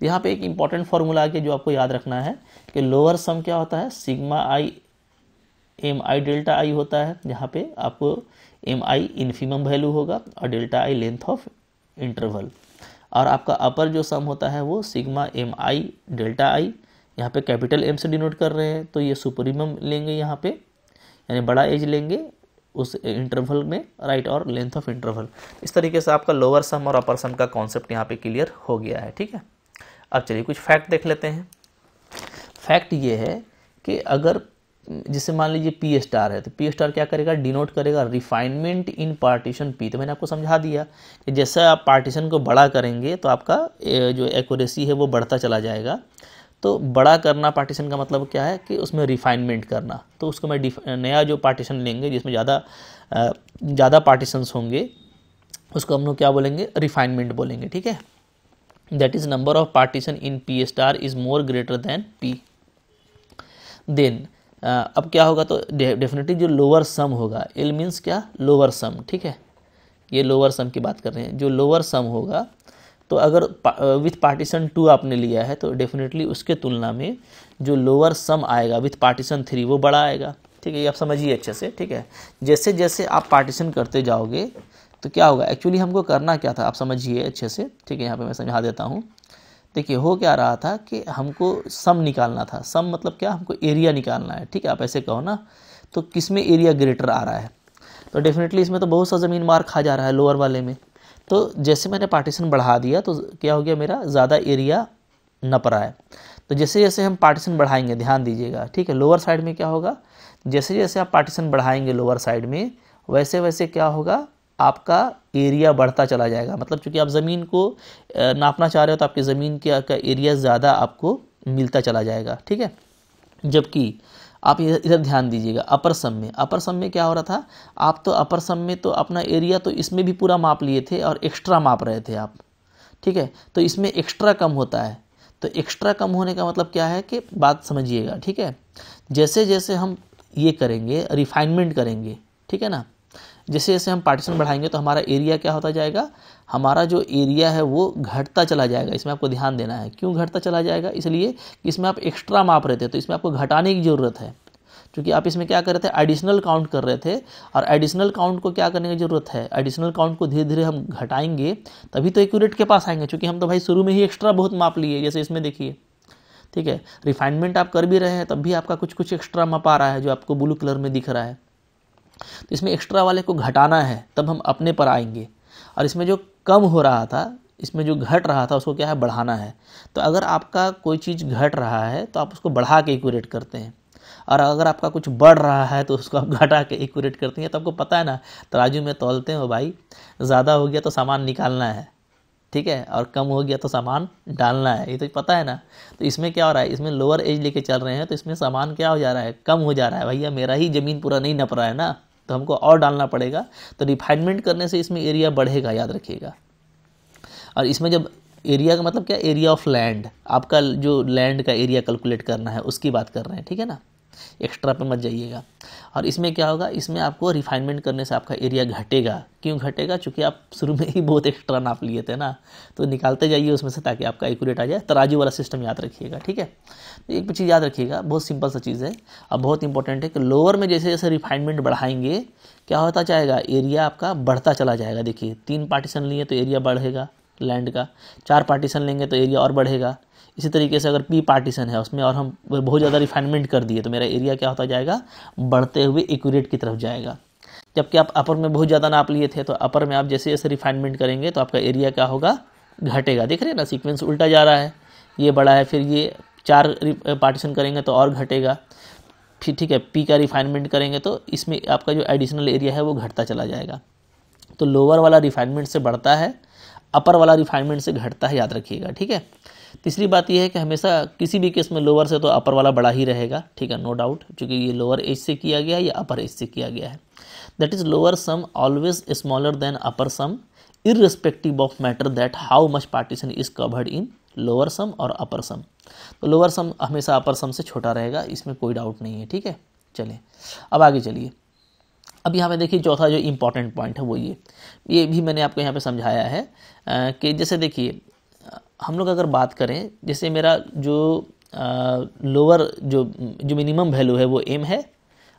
A: तो यहाँ पे एक इंपॉर्टेंट फॉर्मूला आ गया जो आपको याद रखना है कि लोअर सम क्या होता है sigma I M I delta I होता है यहाँ पे आपको एम आई इन्फीमम वैल्यू होगा और delta I length of interval और आपका अपर जो सम होता है वो sigma M I delta I यहाँ पे कैपिटल एम से डिनोट कर रहे हैं तो ये सुपरिमम लेंगे यहाँ पे यानी बड़ा एज लेंगे उस इंटरवल में राइट और लेंथ ऑफ इंटरवल इस तरीके से आपका लोअर सम और अपर सम का कॉन्सेप्ट यहाँ पे क्लियर हो गया है ठीक है अब चलिए कुछ फैक्ट देख लेते हैं फैक्ट ये है कि अगर जैसे मान लीजिए पी स्टार है तो पी स्टार क्या करेगा डिनोट करेगा रिफाइनमेंट इन पार्टीशन पी तो मैंने आपको समझा दिया कि जैसे आप पार्टीशन को बड़ा करेंगे तो आपका जो एक्यूरेसी है वो बढ़ता चला जाएगा तो बड़ा करना पार्टीशन का मतलब क्या है कि उसमें रिफाइनमेंट करना तो उसको मैं नया जो पार्टीशन लेंगे जिसमें ज़्यादा ज़्यादा पार्टीशंस होंगे उसको हम लोग क्या बोलेंगे रिफाइनमेंट बोलेंगे ठीक है that is number of partition in P star is more greater than P then अब क्या होगा तो डेफिनेटली जो लोअर सम होगा एल मीन्स क्या लोअर सम ठीक है ये लोअर सम की बात कर रहे हैं जो लोअर सम होगा तो अगर विथ पार्टीशन टू आपने लिया है तो डेफिनेटली उसके तुलना में जो लोअर सम आएगा विथ पार्टीशन थ्री वो बड़ा आएगा ठीक है ये आप समझिए अच्छे से ठीक है जैसे जैसे आप पार्टीशन करते जाओगे तो क्या होगा एक्चुअली हमको करना क्या था आप समझिए अच्छे से ठीक है यहाँ पे मैं समझा देता हूँ देखिए हो क्या रहा था कि हमको सम निकालना था सम मतलब क्या हमको एरिया निकालना है ठीक है आप ऐसे कहो ना तो किस में एरिया ग्रेटर आ रहा है तो डेफिनेटली इसमें तो बहुत सा ज़मीन मार खा जा रहा है लोअर वाले में तो जैसे मैंने पार्टीशन बढ़ा दिया तो क्या हो गया मेरा ज़्यादा एरिया न पड़ा है तो जैसे जैसे हम पार्टीशन बढ़ाएंगे ध्यान दीजिएगा ठीक है लोअर साइड में क्या होगा जैसे जैसे आप पार्टीशन बढ़ाएंगे लोअर साइड में वैसे वैसे क्या होगा आपका एरिया बढ़ता चला जाएगा मतलब चूँकि आप ज़मीन को नापना चाह रहे हो तो आपकी ज़मीन के का एरिया ज़्यादा आपको मिलता चला जाएगा ठीक है जबकि आप इधर इधर ध्यान दीजिएगा अपर सम में अपर सम में क्या हो रहा था आप तो अपर सम में तो अपना एरिया तो इसमें भी पूरा माप लिए थे और एक्स्ट्रा माप रहे थे आप ठीक है तो इसमें एक्स्ट्रा कम होता है तो एक्स्ट्रा कम होने का मतलब क्या है कि बात समझिएगा ठीक है जैसे जैसे हम ये करेंगे रिफाइनमेंट करेंगे ठीक है ना जैसे जैसे हम पार्टीशन बढ़ाएंगे तो हमारा एरिया क्या होता जाएगा हमारा जो एरिया है वो घटता चला जाएगा इसमें आपको ध्यान देना है क्यों घटता चला जाएगा इसलिए कि इसमें आप एक्स्ट्रा माप रहे थे तो इसमें आपको घटाने की ज़रूरत है क्योंकि आप इसमें क्या कर रहे थे एडिशनल काउंट कर रहे थे और एडिशनल काउंट को क्या करने की ज़रूरत है एडिशनल काउंट को धीरे धीरे हम घटाएंगे तभी तो एक्यूरेट के पास आएंगे क्योंकि हम तो भाई शुरू में ही एक्स्ट्रा बहुत माप लिए जैसे इसमें देखिए ठीक है रिफाइनमेंट आप कर भी रहे हैं तब भी आपका कुछ कुछ एक्स्ट्रा माप आ रहा है जो आपको ब्लू कलर में दिख रहा है तो इसमें एक्स्ट्रा वाले को घटाना है तब हम अपने पर आएंगे और इसमें जो कम हो रहा था इसमें जो घट रहा था उसको क्या है बढ़ाना है तो अगर आपका कोई चीज़ घट रहा है तो आप उसको बढ़ा के एक्यूरेट करते हैं और अगर आपका कुछ बढ़ रहा है तो उसको आप घटा के इक्वरेट करते हैं तो आपको पता है ना तराजू में तोलते हो भाई ज़्यादा हो गया तो सामान निकालना है ठीक है और कम हो गया तो सामान डालना है ये तो पता है ना तो इसमें क्या हो रहा है इसमें लोअर एज लेके चल रहे हैं तो इसमें सामान क्या हो जा रहा है कम हो जा रहा है भैया मेरा ही ज़मीन पूरा नहीं नप रहा है ना तो हमको और डालना पड़ेगा तो रिफाइनमेंट करने से इसमें एरिया बढ़ेगा याद रखिएगा और इसमें जब एरिया का मतलब क्या एरिया ऑफ लैंड आपका जो लैंड का एरिया कैलकुलेट करना है उसकी बात कर रहे हैं ठीक है ना एक्स्ट्रा पे मत जाइएगा और इसमें क्या होगा इसमें आपको रिफाइनमेंट करने से आपका एरिया घटेगा क्यों घटेगा चूँकि आप शुरू में ही बहुत एक्स्ट्रा नाप लिए थे ना तो निकालते जाइए उसमें से ताकि आपका एक्यूरेट आ जाए तराजू वाला सिस्टम याद रखिएगा ठीक है तो एक चीज़ याद रखिएगा बहुत सिंपल सा चीज़ है और बहुत इंपॉर्टेंट है कि लोअर में जैसे जैसे रिफाइनमेंट बढ़ाएंगे क्या होता जाएगा एरिया आपका बढ़ता चला जाएगा देखिए तीन पार्टीशन लिए तो एरिया बढ़ेगा लैंड का चार पार्टीशन लेंगे तो एरिया और बढ़ेगा इसी तरीके से अगर पी पार्टीशन है उसमें और हम बहुत ज़्यादा रिफाइनमेंट कर दिए तो मेरा एरिया क्या होता जाएगा बढ़ते हुए एक्यूरेट की तरफ जाएगा जबकि आप अपर में बहुत ज़्यादा नाप लिए थे तो अपर में आप जैसे जैसे रिफाइनमेंट करेंगे तो आपका एरिया क्या होगा घटेगा देख रहे हैं ना सीक्वेंस उल्टा जा रहा है ये बड़ा है फिर ये चार पार्टीशन करेंगे तो और घटेगा फिर ठीक है पी का रिफाइनमेंट करेंगे तो इसमें आपका जो एडिशनल एरिया है वो घटता चला जाएगा तो लोअर वाला रिफाइनमेंट से बढ़ता है अपर वाला रिफाइनमेंट से घटता है याद रखिएगा ठीक है तीसरी बात यह है कि हमेशा किसी भी केस में लोअर से तो अपर वाला बड़ा ही रहेगा ठीक है नो डाउट क्योंकि ये लोअर एज से किया गया है या अपर एज से किया गया है that is lower sum always smaller then upper sum irrespective of matter that how much partition is covered in lower sum और अपर सम तो लोअर सम हमेशा अपर सम से छोटा रहेगा इसमें कोई डाउट नहीं है ठीक है चलें अब आगे चलिए अब यहाँ पे देखिए चौथा जो इम्पोर्टेंट पॉइंट है वो ये ये भी मैंने आपको यहाँ पे समझाया है आ, कि जैसे देखिए हम लोग अगर बात करें जैसे मेरा जो लोअर जो जो मिनिमम वैल्यू है वो एम है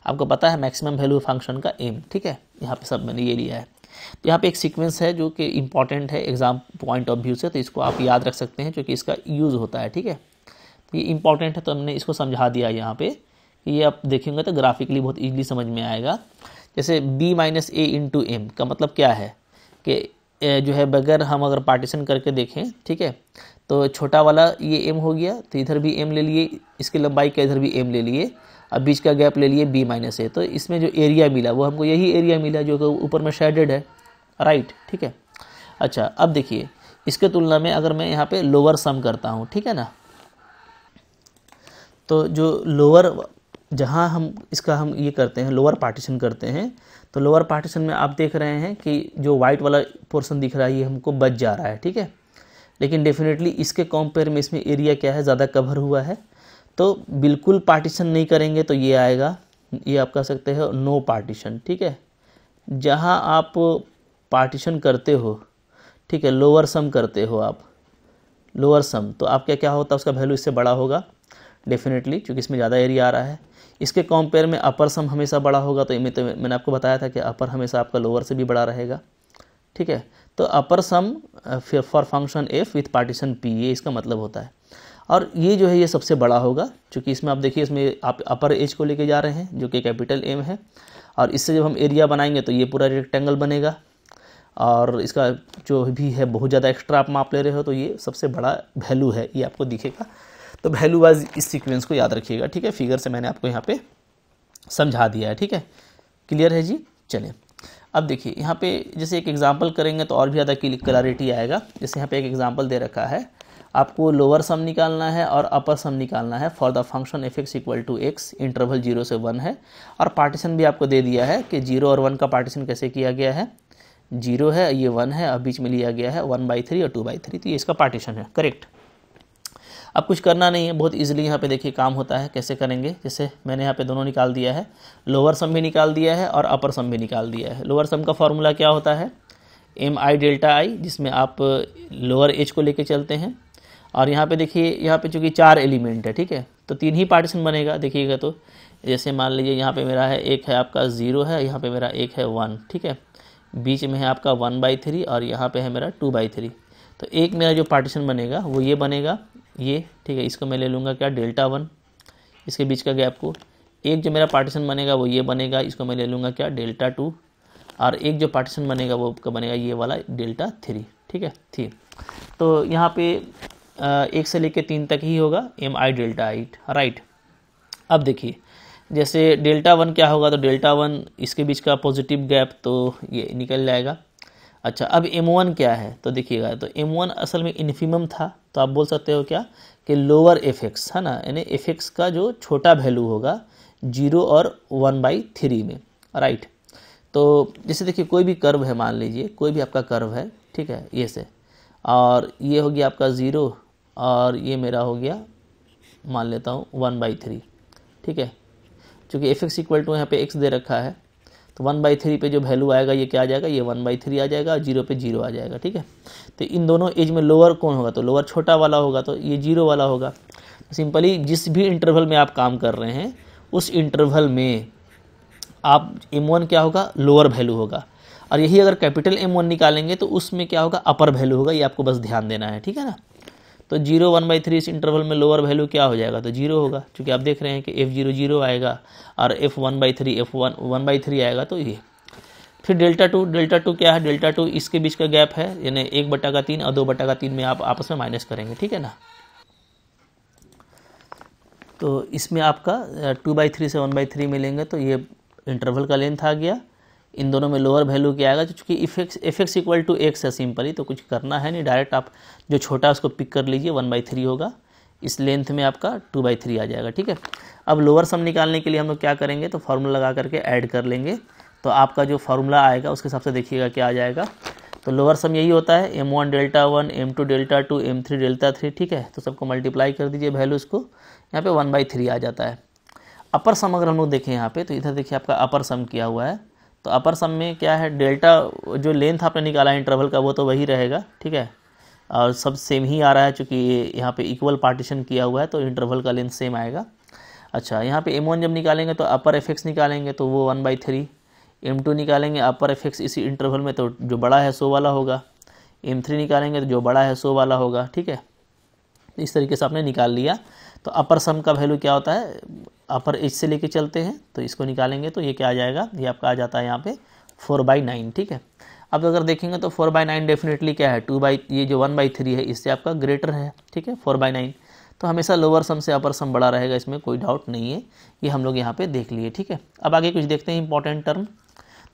A: आपको पता है मैक्सिमम वैल्यू फंक्शन का एम ठीक है यहाँ पे सब मैंने ये लिया है तो यहाँ पे एक सीक्वेंस है जो कि इम्पॉर्टेंट है एग्जाम पॉइंट ऑफ व्यू से तो इसको आप याद रख सकते हैं क्योंकि इसका यूज़ होता है ठीक है तो ये इम्पॉर्टेंट है तो हमने इसको समझा दिया यहाँ पे कि ये आप देखेंगे तो ग्राफिकली बहुत ईजिली समझ में आएगा जैसे B minus A into M का मतलब क्या है कि जो है बगैर हम अगर पार्टीशन करके देखें ठीक है तो छोटा वाला ये एम हो गया तो इधर भी एम ले लिए इसकी लंबाई का इधर भी एम ले लिए अब बीच का गैप ले लिए बी माइनस ए तो इसमें जो एरिया मिला वो हमको यही एरिया मिला जो कि ऊपर में शेडेड है राइट ठीक है अच्छा अब देखिए इसके तुलना में अगर मैं यहाँ पर लोअर सम करता हूँ ठीक है ना तो जो लोअर जहाँ हम इसका हम ये करते हैं लोअर पार्टीशन करते हैं तो लोअर पार्टीशन में आप देख रहे हैं कि जो वाइट वाला पोर्सन दिख रहा है ये हमको बच जा रहा है ठीक है लेकिन डेफिनेटली इसके कॉम्पेयर में इसमें एरिया क्या है ज़्यादा कवर हुआ है तो बिल्कुल पार्टीशन नहीं करेंगे तो ये आएगा ये आप कह सकते हैं नो पार्टीशन ठीक है जहाँ आप पार्टीशन करते हो ठीक है लोअर सम करते हो आप लोअर सम तो आपका क्या होता है उसका वैल्यू इससे बड़ा होगा डेफिनेटली क्योंकि इसमें ज़्यादा एरिया आ रहा है इसके कॉम्पेयर में अपर सम हमेशा बड़ा होगा तो इमें तो मैंने आपको बताया था कि अपर हमेशा आपका लोअर से भी बड़ा रहेगा ठीक है तो upper sum for function F with partition P ये इसका मतलब होता है और ये जो है ये सबसे बड़ा होगा क्योंकि इसमें आप देखिए इसमें आप अपर एज को लेके जा रहे हैं जो कि कैपिटल एम है और इससे जब हम एरिया बनाएंगे तो ये पूरा रेक्टेंगल बनेगा और इसका जो भी है बहुत ज़्यादा एक्स्ट्रा आप माप ले रहे हो तो ये सबसे बड़ा वैल्यू है ये आपको दिखेगा तो वैल्यू वाइज इस सीक्वेंस को याद रखिएगा ठीक है फिगर से मैंने आपको यहाँ पे समझा दिया है ठीक है क्लियर है जी चलिए अब देखिए यहाँ पे जैसे एक एग्जांपल करेंगे तो और भी ज़्यादा क्लैरिटी आएगा जैसे यहाँ पे एक एग्जांपल दे रखा है आपको लोअर सम निकालना है और अपर सम निकालना है for the function F X equal to X interval zero से वन है और पार्टीशन भी आपको दे दिया है कि जीरो और वन का पार्टीशन कैसे किया गया है जीरो है ये वन है और बीच में लिया गया है वन बाई थ्री और टू बाई थ्री तो ये इसका पार्टीशन है करेक्ट अब कुछ करना नहीं है बहुत ईजिली यहाँ पे देखिए काम होता है कैसे करेंगे जैसे मैंने यहाँ पे दोनों निकाल दिया है लोअर सम भी निकाल दिया है और अपर सम भी निकाल दिया है लोअर सम का फॉर्मूला क्या होता है एम आई डेल्टा आई जिसमें आप लोअर एज को लेके चलते हैं और यहाँ पे देखिए यहाँ पे चूँकि चार एलिमेंट है ठीक है तो तीन ही पार्टीशन बनेगा देखिएगा तो जैसे मान लीजिए यहाँ पे मेरा है एक है आपका ज़ीरो है यहाँ पे मेरा एक है वन ठीक है बीच में है आपका वन बाई थ्री और यहाँ पे है मेरा टू बाई थ्री तो एक मेरा जो पार्टीशन बनेगा वो ये बनेगा ये ठीक है इसको मैं ले लूँगा क्या डेल्टा वन इसके बीच का गैप को एक जो मेरा पार्टीशन बनेगा वो ये बनेगा इसको मैं ले लूँगा क्या डेल्टा टू और एक जो पार्टीशन बनेगा वो आपका बनेगा ये वाला डेल्टा थ्री ठीक है थ्री तो यहाँ पे एक से लेकर तीन तक ही होगा M I delta I right अब देखिए जैसे डेल्टा वन क्या होगा तो डेल्टा वन इसके बीच का पॉजिटिव गैप तो ये निकल जाएगा अच्छा अब एम वन क्या है तो देखिएगा तो एम वन असल में इन्फीमम था तो आप बोल सकते हो क्या कि लोअर इफेक्ट्स है ना यानी इफेक्ट्स का जो छोटा वैल्यू होगा जीरो और वन बाई थ्री में राइट तो जैसे देखिए कोई भी कर्व है मान लीजिए कोई भी आपका कर्व है ठीक है ये से और ये हो गया आपका ज़ीरो और ये मेरा हो गया मान लेता हूँ वन बाई थ्री ठीक है चूँकि एफ एक्स इक्वल टू यहाँ पे एक्स दे रखा है तो वन बाई थ्री पर जो वैल्यू आएगा ये क्या आ जाएगा ये वन बाई थ्री आ जाएगा और जीरो पे जीरो आ जाएगा ठीक है तो इन दोनों एज में लोअर कौन होगा तो लोअर छोटा वाला होगा तो ये जीरो वाला होगा तो सिंपली जिस भी इंटरवल में आप काम कर रहे हैं उस इंटरवल में आप एम वन क्या होगा लोअर वैल्यू होगा और यही अगर कैपिटल एम वन निकालेंगे तो उसमें क्या होगा अपर वैल्यू होगा ये आपको बस ध्यान देना है ठीक है ना तो जीरो वन बाई थ्री इस इंटरवल में लोअर वैल्यू क्या हो जाएगा तो जीरो होगा क्योंकि आप देख रहे हैं कि एफ़ जीरो जीरो आएगा और F one by three F one one by three आएगा तो ये फिर डेल्टा टू डेल्टा टू क्या है डेल्टा टू इसके बीच का गैप है यानी एक बटा का तीन और दो बटा का तीन में आप आपस में माइनस करेंगे ठीक है ना तो इसमें आपका टू बाई थ्री से वन बाई थ्री मिलेंगे तो ये इंटरवल का लेंथ आ गया इन दोनों में लोअर वैल्यू क्या आएगा चूँकि F X F X equal to X है सिंपली तो कुछ करना है नहीं डायरेक्ट आप जो छोटा उसको पिक कर लीजिए वन बाई थ्री होगा इस लेंथ में आपका टू बाई थ्री आ जाएगा ठीक है अब लोअर सम निकालने के लिए हम लोग क्या करेंगे तो फार्मूला लगा करके ऐड कर लेंगे तो आपका जो फार्मूला आएगा उसके हिसाब से देखिएगा क्या आ जाएगा तो लोअर सम यही होता है M one delta one M two delta two M three delta three ठीक है तो सबको मल्टीप्लाई कर दीजिए वैल्यू उसको यहाँ पे वन बाई थ्री आ जाता है अपर सम अगर हम लोग देखें यहाँ पे तो इधर देखिए आपका अपर सम किया हुआ है तो अपर सम में क्या है डेल्टा जो लेंथ आपने निकाला है इंटरवल का वो तो वही रहेगा ठीक है और सब सेम ही आ रहा है चूँकि यहाँ पे इक्वल पार्टीशन किया हुआ है तो इंटरवल का लेंथ सेम आएगा अच्छा यहाँ पे एम वन जब निकालेंगे तो अपर एफ एक्स निकालेंगे तो वो one by three M two निकालेंगे अपर एफ एक्स इसी इंटरवल में तो जो बड़ा है सो वाला होगा एम थ्री निकालेंगे तो जो बड़ा है सो वाला होगा ठीक है इस तरीके से आपने निकाल लिया तो अपर सम का वैल्यू क्या होता है अपर एज से लेके चलते हैं तो इसको निकालेंगे तो ये क्या आ जाएगा ये आपका आ जाता है यहाँ पे फोर बाई नाइन ठीक है अब अगर देखेंगे तो फोर बाई नाइन डेफिनेटली क्या है टू बाई ये जो वन बाई थ्री है इससे आपका ग्रेटर है ठीक है फोर बाई नाइन तो हमेशा लोअर सम से अपर सम बड़ा रहेगा इसमें कोई डाउट नहीं है ये हम लोग यहाँ पर देख लिए ठीक है अब आगे कुछ देखते हैं इंपॉर्टेंट टर्म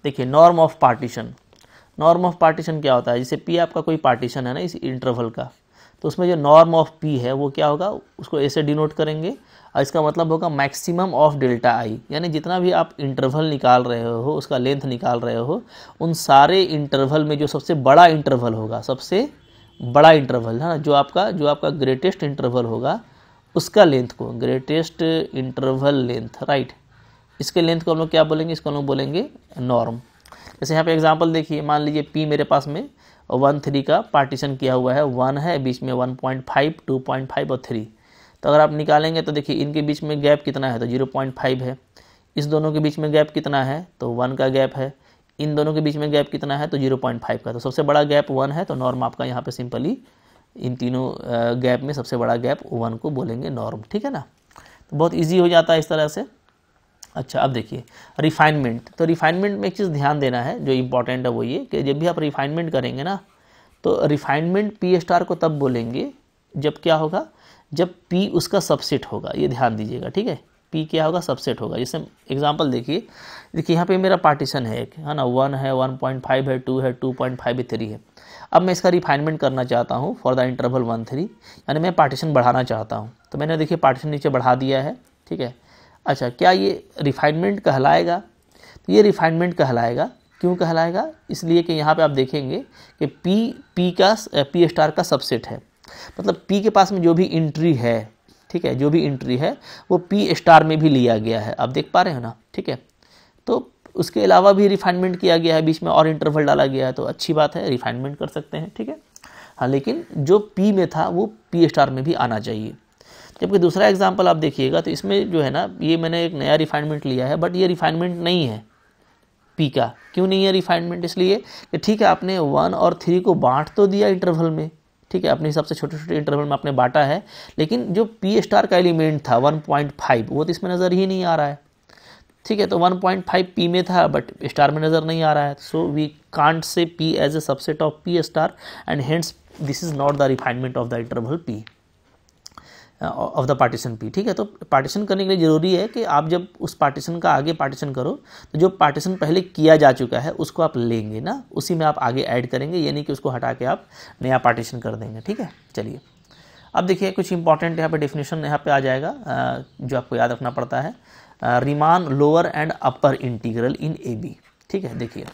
A: देखिए norm of partition norm of partition क्या होता है जैसे पी आपका कोई पार्टीशन है ना इस इंटरवल का तो उसमें जो नॉर्म ऑफ पी है वो क्या होगा उसको ऐसे डिनोट करेंगे और इसका मतलब होगा मैक्सिमम ऑफ डेल्टा आई यानी जितना भी आप इंटरवल निकाल रहे हो उसका लेंथ निकाल रहे हो उन सारे इंटरवल में जो सबसे बड़ा इंटरवल होगा सबसे बड़ा इंटरवल है ना जो आपका जो आपका ग्रेटेस्ट इंटरवल होगा उसका लेंथ को ग्रेटेस्ट इंटरवल लेंथ राइट इसके लेंथ को हम लोग क्या बोलेंगे इसको हम लोग बोलेंगे नॉर्म जैसे यहाँ पे एग्जांपल देखिए मान लीजिए पी मेरे पास में वन थ्री का पार्टीशन किया हुआ है वन है बीच में one point five two point five और थ्री तो अगर आप निकालेंगे तो देखिए इनके बीच में गैप कितना है तो जीरो पॉइंट फाइव है इस दोनों के बीच में गैप कितना है तो वन का गैप है इन दोनों के बीच में गैप कितना है तो जीरो पॉइंट फाइव का तो सबसे बड़ा गैप वन है तो नॉर्म आपका यहाँ पर सिंपली इन तीनों गैप में सबसे बड़ा गैप वन को बोलेंगे नॉर्म ठीक है ना तो बहुत ईजी हो जाता है इस तरह से अच्छा अब देखिए रिफाइनमेंट तो रिफाइनमेंट में एक चीज़ ध्यान देना है जो इम्पॉर्टेंट है वो ये कि जब भी आप रिफाइनमेंट करेंगे ना तो रिफाइनमेंट पी स्टार को तब बोलेंगे जब क्या होगा जब P उसका सबसेट होगा ये ध्यान दीजिएगा ठीक है P क्या होगा सबसेट होगा जैसे एग्जांपल देखिए देखिए यहाँ पे मेरा पार्टीशन है एक है ना वन है वन पॉइंट फाइव है टू है टू पॉइंट फाइव है थ्री है अब मैं इसका रिफाइनमेंट करना चाहता हूँ for the interval one three यानी मैं पार्टीशन बढ़ाना चाहता हूँ तो मैंने देखिए पार्टीशन नीचे बढ़ा दिया है ठीक है अच्छा क्या ये रिफाइनमेंट कहलाएगा तो ये रिफाइनमेंट कहलाएगा क्यों कहलाएगा इसलिए कि यहाँ पर आप देखेंगे कि पी पी का पी स्टार का सबसेट है मतलब पी के पास में जो भी इंट्री है ठीक है जो भी इंट्री है वो पी स्टार में भी लिया गया है आप देख पा रहे हो ना ठीक है तो उसके अलावा भी रिफाइनमेंट किया गया है बीच में और इंटरवल डाला गया है तो अच्छी बात है रिफाइनमेंट कर सकते हैं ठीक है हाँ लेकिन जो पी में था वो पी स्टार में भी आना चाहिए जबकि दूसरा एग्जाम्पल आप देखिएगा तो इसमें जो है ना ये मैंने एक नया रिफाइनमेंट लिया है बट ये रिफाइनमेंट नहीं है पी का क्यों नहीं है रिफाइनमेंट इसलिए कि ठीक है आपने वन और थ्री को बांट तो दिया इंटरवल में ठीक है अपने हिसाब से छोटे छोटे इंटरवल में आपने बांटा है लेकिन जो पी स्टार का एलिमेंट था 1.5 वो तो इसमें नज़र ही नहीं आ रहा है ठीक है तो 1.5 पी में था बट स्टार में नज़र नहीं आ रहा है so we can't say P as a subset of P star and hence this is not the refinement of the interval P of the partition P ठीक है तो पार्टीशन करने के लिए ज़रूरी है कि आप जब उस पार्टीशन का आगे पार्टीशन करो तो जो पार्टीशन पहले किया जा चुका है उसको आप लेंगे ना उसी में आप आगे ऐड करेंगे यानी कि उसको हटा के आप नया पार्टीशन कर देंगे ठीक है चलिए अब देखिए कुछ इंपॉर्टेंट यहाँ पे डेफिनेशन यहाँ पे आ जाएगा जो आपको याद रखना पड़ता है Riemann lower and upper integral in A B ठीक है देखिए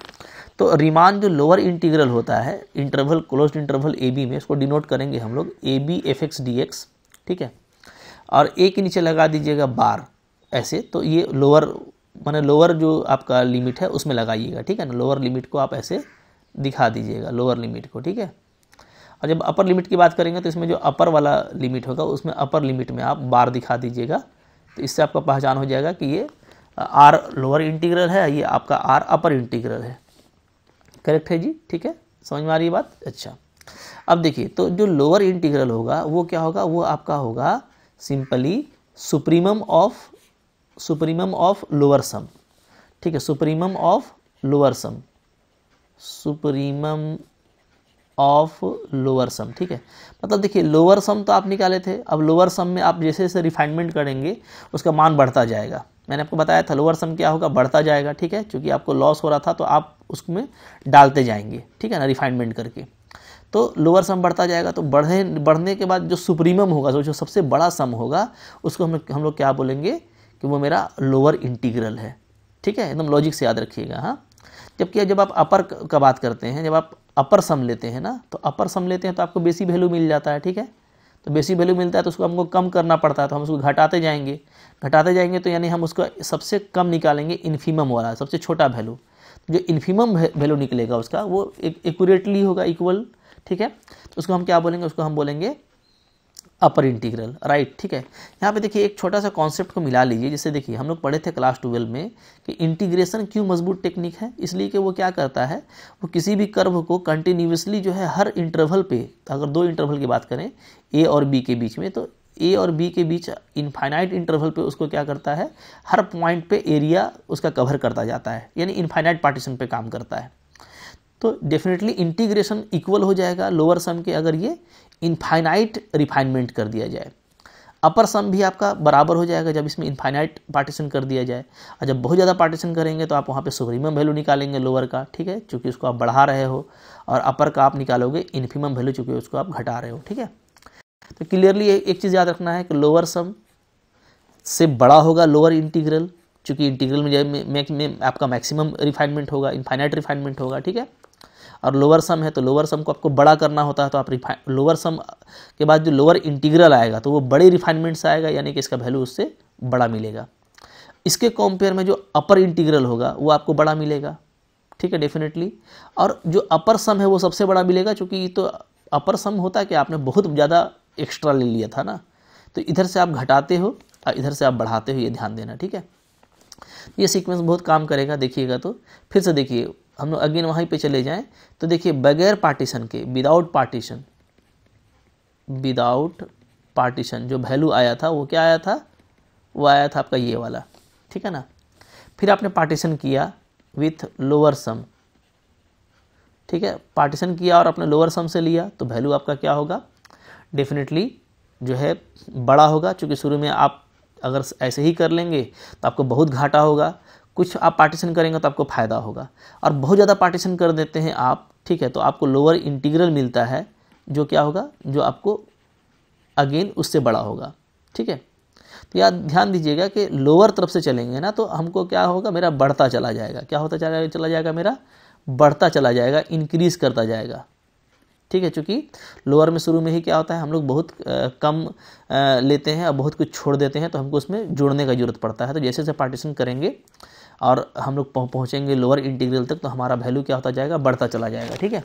A: तो रिमान जो लोअर इंटीग्रल होता है interval close interval A B में इसको डिनोट करेंगे हम लोग A B F X D X ठीक है और ए के नीचे लगा दीजिएगा बार ऐसे तो ये लोअर मैंने लोअर जो आपका लिमिट है उसमें लगाइएगा ठीक है ना लोअर लिमिट को आप ऐसे दिखा दीजिएगा लोअर लिमिट को ठीक है और जब अपर लिमिट की बात करेंगे तो इसमें जो अपर वाला लिमिट होगा उसमें अपर लिमिट में आप बार दिखा दीजिएगा तो इससे आपका पहचान हो जाएगा कि ये आर लोअर इंटीग्रल है ये आपका आर अपर इंटीग्रल है करेक्ट है जी ठीक है समझ में आ रही है बात अच्छा अब देखिए तो जो लोअर इंटीग्रल होगा वो क्या होगा वो आपका होगा simply supremum of supremum of lower sum ठीक है supremum of lower sum supremum of lower sum ठीक है मतलब देखिए लोअर सम तो आप निकाले थे अब लोअर सम में आप जैसे जैसे रिफाइनमेंट करेंगे उसका मान बढ़ता जाएगा मैंने आपको बताया था लोअर सम क्या होगा बढ़ता जाएगा ठीक है क्योंकि आपको लॉस हो रहा था तो आप उसमें डालते जाएंगे ठीक है ना रिफाइनमेंट करके तो लोअर सम बढ़ता जाएगा तो बढ़े बढ़ने के बाद जो सुप्रीमम होगा जो सबसे बड़ा सम होगा उसको हम हम लोग क्या बोलेंगे कि वो मेरा लोअर इंटीग्रल है ठीक है एकदम लॉजिक से याद रखिएगा हाँ जबकि जब आप अपर का बात करते हैं जब आप अपर सम लेते हैं ना तो अपर सम लेते हैं तो आपको बेसिक वैल्यू मिल जाता है ठीक है तो बेसिक वैल्यू मिलता है तो उसको हमको कम करना पड़ता है तो हम उसको घटाते जाएंगे घटाते जाएंगे तो यानी हम उसको सबसे कम निकालेंगे इन्फीमम वाला सबसे छोटा वैल्यू जो इन्फीमम वैल्यू निकलेगा उसका वो एक एक्यूरेटली होगा इक्वल ठीक है तो उसको हम क्या बोलेंगे उसको हम बोलेंगे अपर इंटीग्रल राइट ठीक है यहाँ पे देखिए एक छोटा सा कॉन्सेप्ट को मिला लीजिए जैसे देखिए हम लोग पढ़े थे क्लास ट्वेल्व में कि इंटीग्रेशन क्यों मजबूत टेक्निक है इसलिए कि वो क्या करता है वो किसी भी कर्व को कंटिन्यूसली जो है हर इंटरवल पे अगर दो इंटरवल की बात करें ए और बी के बीच में तो ए और बी के बीच इनफाइनाइट इंटरवल पे उसको क्या करता है हर पॉइंट पे एरिया उसका कवर करता जाता है यानी इनफाइनाइट पार्टीशन पे काम करता है तो डेफिनेटली इंटीग्रेशन इक्वल हो जाएगा लोअर सम के अगर ये इनफाइनाइट रिफाइनमेंट कर दिया जाए अपर सम भी आपका बराबर हो जाएगा जब इसमें इनफाइनाइट पार्टीशन कर दिया जाए और जब बहुत ज़्यादा पार्टीशन करेंगे तो आप वहाँ पे सुप्रीमम वैल्यू निकालेंगे लोअर का ठीक है चूँकि उसको आप बढ़ा रहे हो और अपर का आप निकालोगे इन्फीमम वैल्यू चूँकि उसको आप घटा रहे हो ठीक है तो क्लियरली एक चीज़ याद रखना है कि लोअर सम से बड़ा होगा लोअर इंटीग्रल चूँकि इंटीग्रल में, जब आपका मैक्सिमम रिफाइनमेंट होगा इनफाइनाइट रिफाइनमेंट होगा ठीक है और लोअर सम है तो लोअर सम को आपको बड़ा करना होता है तो आप रिफाइन लोअर सम के बाद जो लोअर इंटीग्रल आएगा तो वो बड़े रिफाइनमेंट से आएगा यानी कि इसका वैल्यू उससे बड़ा मिलेगा इसके कॉम्पेयर में जो अपर इंटीग्रल होगा वो आपको बड़ा मिलेगा ठीक है डेफिनेटली और जो अपर सम है वो सबसे बड़ा मिलेगा ये तो अपर सम होता है कि आपने बहुत ज़्यादा एक्स्ट्रा ले लिया था ना तो इधर से आप घटाते हो और इधर से आप बढ़ाते हो ये ध्यान देना ठीक है ये सीक्वेंस बहुत काम करेगा देखिएगा तो फिर से देखिए हम लोग अगेन वहीं पे चले जाएं तो देखिए बगैर पार्टीशन के विदाउट पार्टीशन विदाउट पार्टीशन जो वैल्यू आया था वो क्या आया था वो आया था आपका ये वाला ठीक है ना फिर आपने पार्टीशन किया विथ लोअर सम ठीक है पार्टीशन किया और आपने लोअर सम से लिया तो वैल्यू आपका क्या होगा डेफिनेटली जो है बड़ा होगा क्योंकि शुरू में आप अगर ऐसे ही कर लेंगे तो आपको बहुत घाटा होगा कुछ आप पार्टीशन करेंगे तो आपको फ़ायदा होगा और बहुत ज़्यादा पार्टीशन कर देते हैं आप ठीक है तो आपको लोअर इंटीग्रल मिलता है जो क्या होगा जो आपको अगेन उससे बड़ा होगा ठीक है तो याद ध्यान दीजिएगा कि लोअर तरफ से चलेंगे ना तो हमको क्या होगा मेरा बढ़ता चला जाएगा क्या होता चला चला जाएगा मेरा बढ़ता चला जाएगा इंक्रीज़ करता जाएगा ठीक है चूँकि लोअर में शुरू में ही क्या होता है हम लोग बहुत कम लेते हैं और बहुत कुछ छोड़ देते हैं तो हमको उसमें जुड़ने का जरूरत पड़ता है तो जैसे जैसे पार्टीशन करेंगे और हम लोग पहुँचेंगे लोअर इंटीग्रल तक तो हमारा वैल्यू क्या होता जाएगा बढ़ता चला जाएगा ठीक है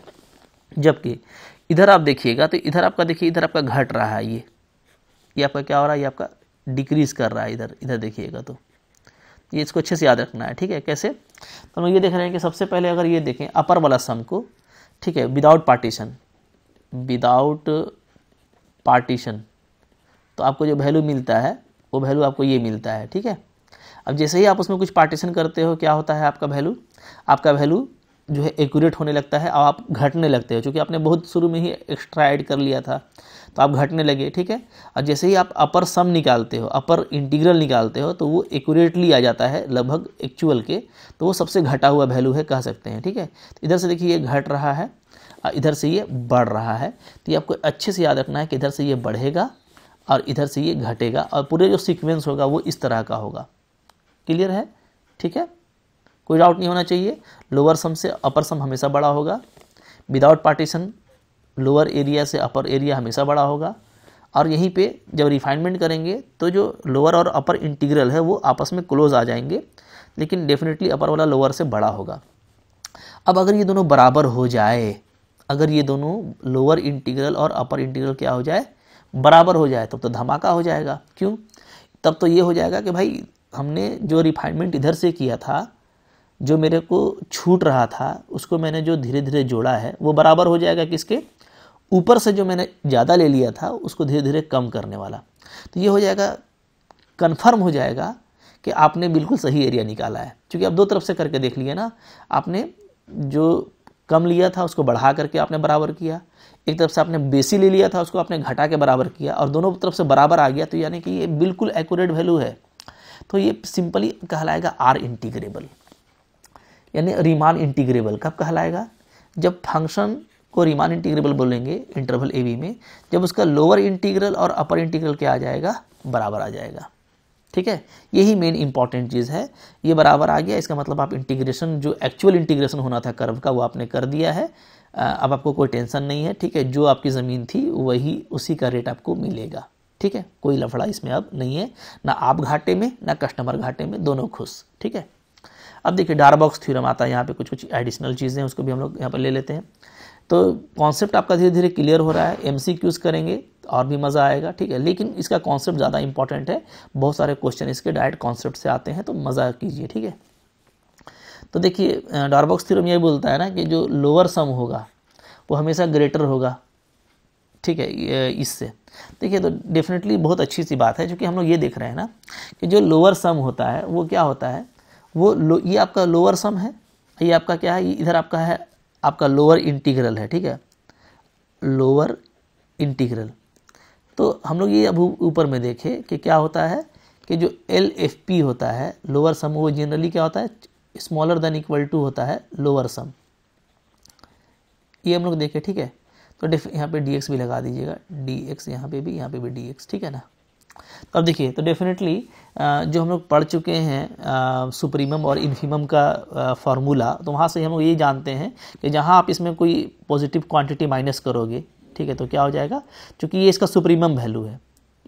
A: जबकि इधर आप देखिएगा तो इधर आपका देखिए इधर आपका घट रहा है ये ये आपका क्या हो रहा है ये आपका डिक्रीज़ कर रहा है इधर इधर देखिएगा तो ये इसको अच्छे से याद रखना है ठीक है कैसे तो हम ये देख रहे हैं कि सबसे पहले अगर ये देखें अपर वाला सम को ठीक है विदाउट पार्टीशन विदाउट पार्टीशन तो आपको जो वैल्यू मिलता है वो वैल्यू आपको ये मिलता है ठीक है अब जैसे ही आप उसमें कुछ पार्टीशन करते हो क्या होता है आपका वैल्यू आपका वैल्यू जो है एक्यूरेट होने लगता है और आप घटने लगते हो क्योंकि आपने बहुत शुरू में ही एक्स्ट्रा ऐड कर लिया था तो आप घटने लगे ठीक है और जैसे ही आप अपर सम निकालते हो अपर इंटीग्रल निकालते हो तो वो एक्यूरेटली आ जाता है लगभग एक्चुअल के तो वो सबसे घटा हुआ वैल्यू है कह सकते हैं ठीक है तो इधर से देखिए ये घट रहा है और इधर से ये बढ़ रहा है तो ये आपको अच्छे से याद रखना है कि इधर से ये बढ़ेगा और इधर से ये घटेगा और पूरे जो सीक्वेंस होगा वो इस तरह का होगा क्लियर है ठीक है कोई डाउट नहीं होना चाहिए लोअर सम से अपर सम हमेशा बड़ा होगा विदाउट पार्टीशन लोअर एरिया से अपर एरिया हमेशा बड़ा होगा और यहीं पे जब रिफाइनमेंट करेंगे तो जो लोअर और अपर इंटीग्रल है वो आपस में क्लोज आ जाएंगे लेकिन डेफिनेटली अपर वाला लोअर से बड़ा होगा अब अगर ये दोनों बराबर हो जाए अगर ये दोनों लोअर इंटीग्रल और अपर इंटीग्रल क्या हो जाए बराबर हो जाए तब तो, धमाका हो जाएगा क्यों तब तो ये हो जाएगा कि भाई हमने जो रिफाइनमेंट इधर से किया था जो मेरे को छूट रहा था उसको मैंने जो धीरे धीरे जोड़ा है वो बराबर हो जाएगा किसके ऊपर से जो मैंने ज़्यादा ले लिया था उसको धीरे धीरे कम करने वाला तो ये हो जाएगा कन्फर्म हो जाएगा कि आपने बिल्कुल सही एरिया निकाला है क्योंकि आप दो तरफ से करके देख लिए ना आपने जो कम लिया था उसको बढ़ा करके आपने बराबर किया एक तरफ से आपने बेसी ले लिया था उसको आपने घटा के बराबर किया और दोनों तरफ से बराबर आ गया तो यानी कि ये बिल्कुल एक्यूरेट वैल्यू है तो ये सिंपली कहलाएगा आर इंटीग्रेबल यानी रिमान इंटीग्रेबल कब कहलाएगा जब फंक्शन को रिमान इंटीग्रेबल बोलेंगे इंटरवल ए बी में जब उसका लोअर इंटीग्रल और अपर इंटीग्रल क्या आ जाएगा बराबर आ जाएगा ठीक है यही मेन इंपॉर्टेंट चीज़ है ये बराबर आ गया इसका मतलब आप इंटीग्रेशन जो एक्चुअल इंटीग्रेशन होना था कर्व का वो आपने कर दिया है अब आपको कोई टेंशन नहीं है ठीक है जो आपकी ज़मीन थी वही उसी का रेट आपको मिलेगा ठीक है कोई लफड़ा इसमें अब नहीं है ना आप घाटे में ना कस्टमर घाटे में दोनों खुश ठीक है अब देखिए डारबॉक्स थ्योरम आता है यहाँ पे कुछ कुछ एडिशनल चीज़ें उसको भी हम लोग यहाँ पर ले लेते हैं तो कॉन्सेप्ट आपका धीरे धीरे क्लियर हो रहा है एम करेंगे तो और भी मज़ा आएगा ठीक है लेकिन इसका कॉन्सेप्ट ज़्यादा इंपॉर्टेंट है बहुत सारे क्वेश्चन इसके डायरेक्ट कॉन्सेप्ट से आते हैं तो मज़ा कीजिए ठीक है तो देखिए डारबॉक्स थ्योरम यही बोलता है ना कि जो लोअर सम होगा वो हमेशा ग्रेटर होगा ठीक है इससे देखिए तो डेफिनेटली बहुत अच्छी सी बात है क्योंकि हम लोग ये देख रहे हैं ना कि जो लोअर सम होता है वो क्या होता है वो लो, ये आपका लोअर सम है ये आपका क्या है इधर आपका है आपका लोअर इंटीग्रल है ठीक है लोअर इंटीग्रल तो हम लोग ये अब ऊपर में देखें कि क्या होता है कि जो एल एफ पी होता है लोअर सम वो जनरली क्या होता है स्मॉलर देन इक्वल टू होता है लोअर सम ये हम लोग देखें ठीक है तो डिफ यहाँ पे डी भी लगा दीजिएगा डी एक्स यहाँ पर भी यहाँ पे भी डी ठीक है ना तो अब देखिए तो डेफिनेटली जो हम लोग पढ़ चुके हैं सुप्रीमम और इन्फीमम का फार्मूला तो वहाँ से हम लोग ये जानते हैं कि जहाँ आप इसमें कोई पॉजिटिव क्वांटिटी माइनस करोगे ठीक है तो क्या हो जाएगा चूँकि ये इसका सुप्रीमम वैल्यू है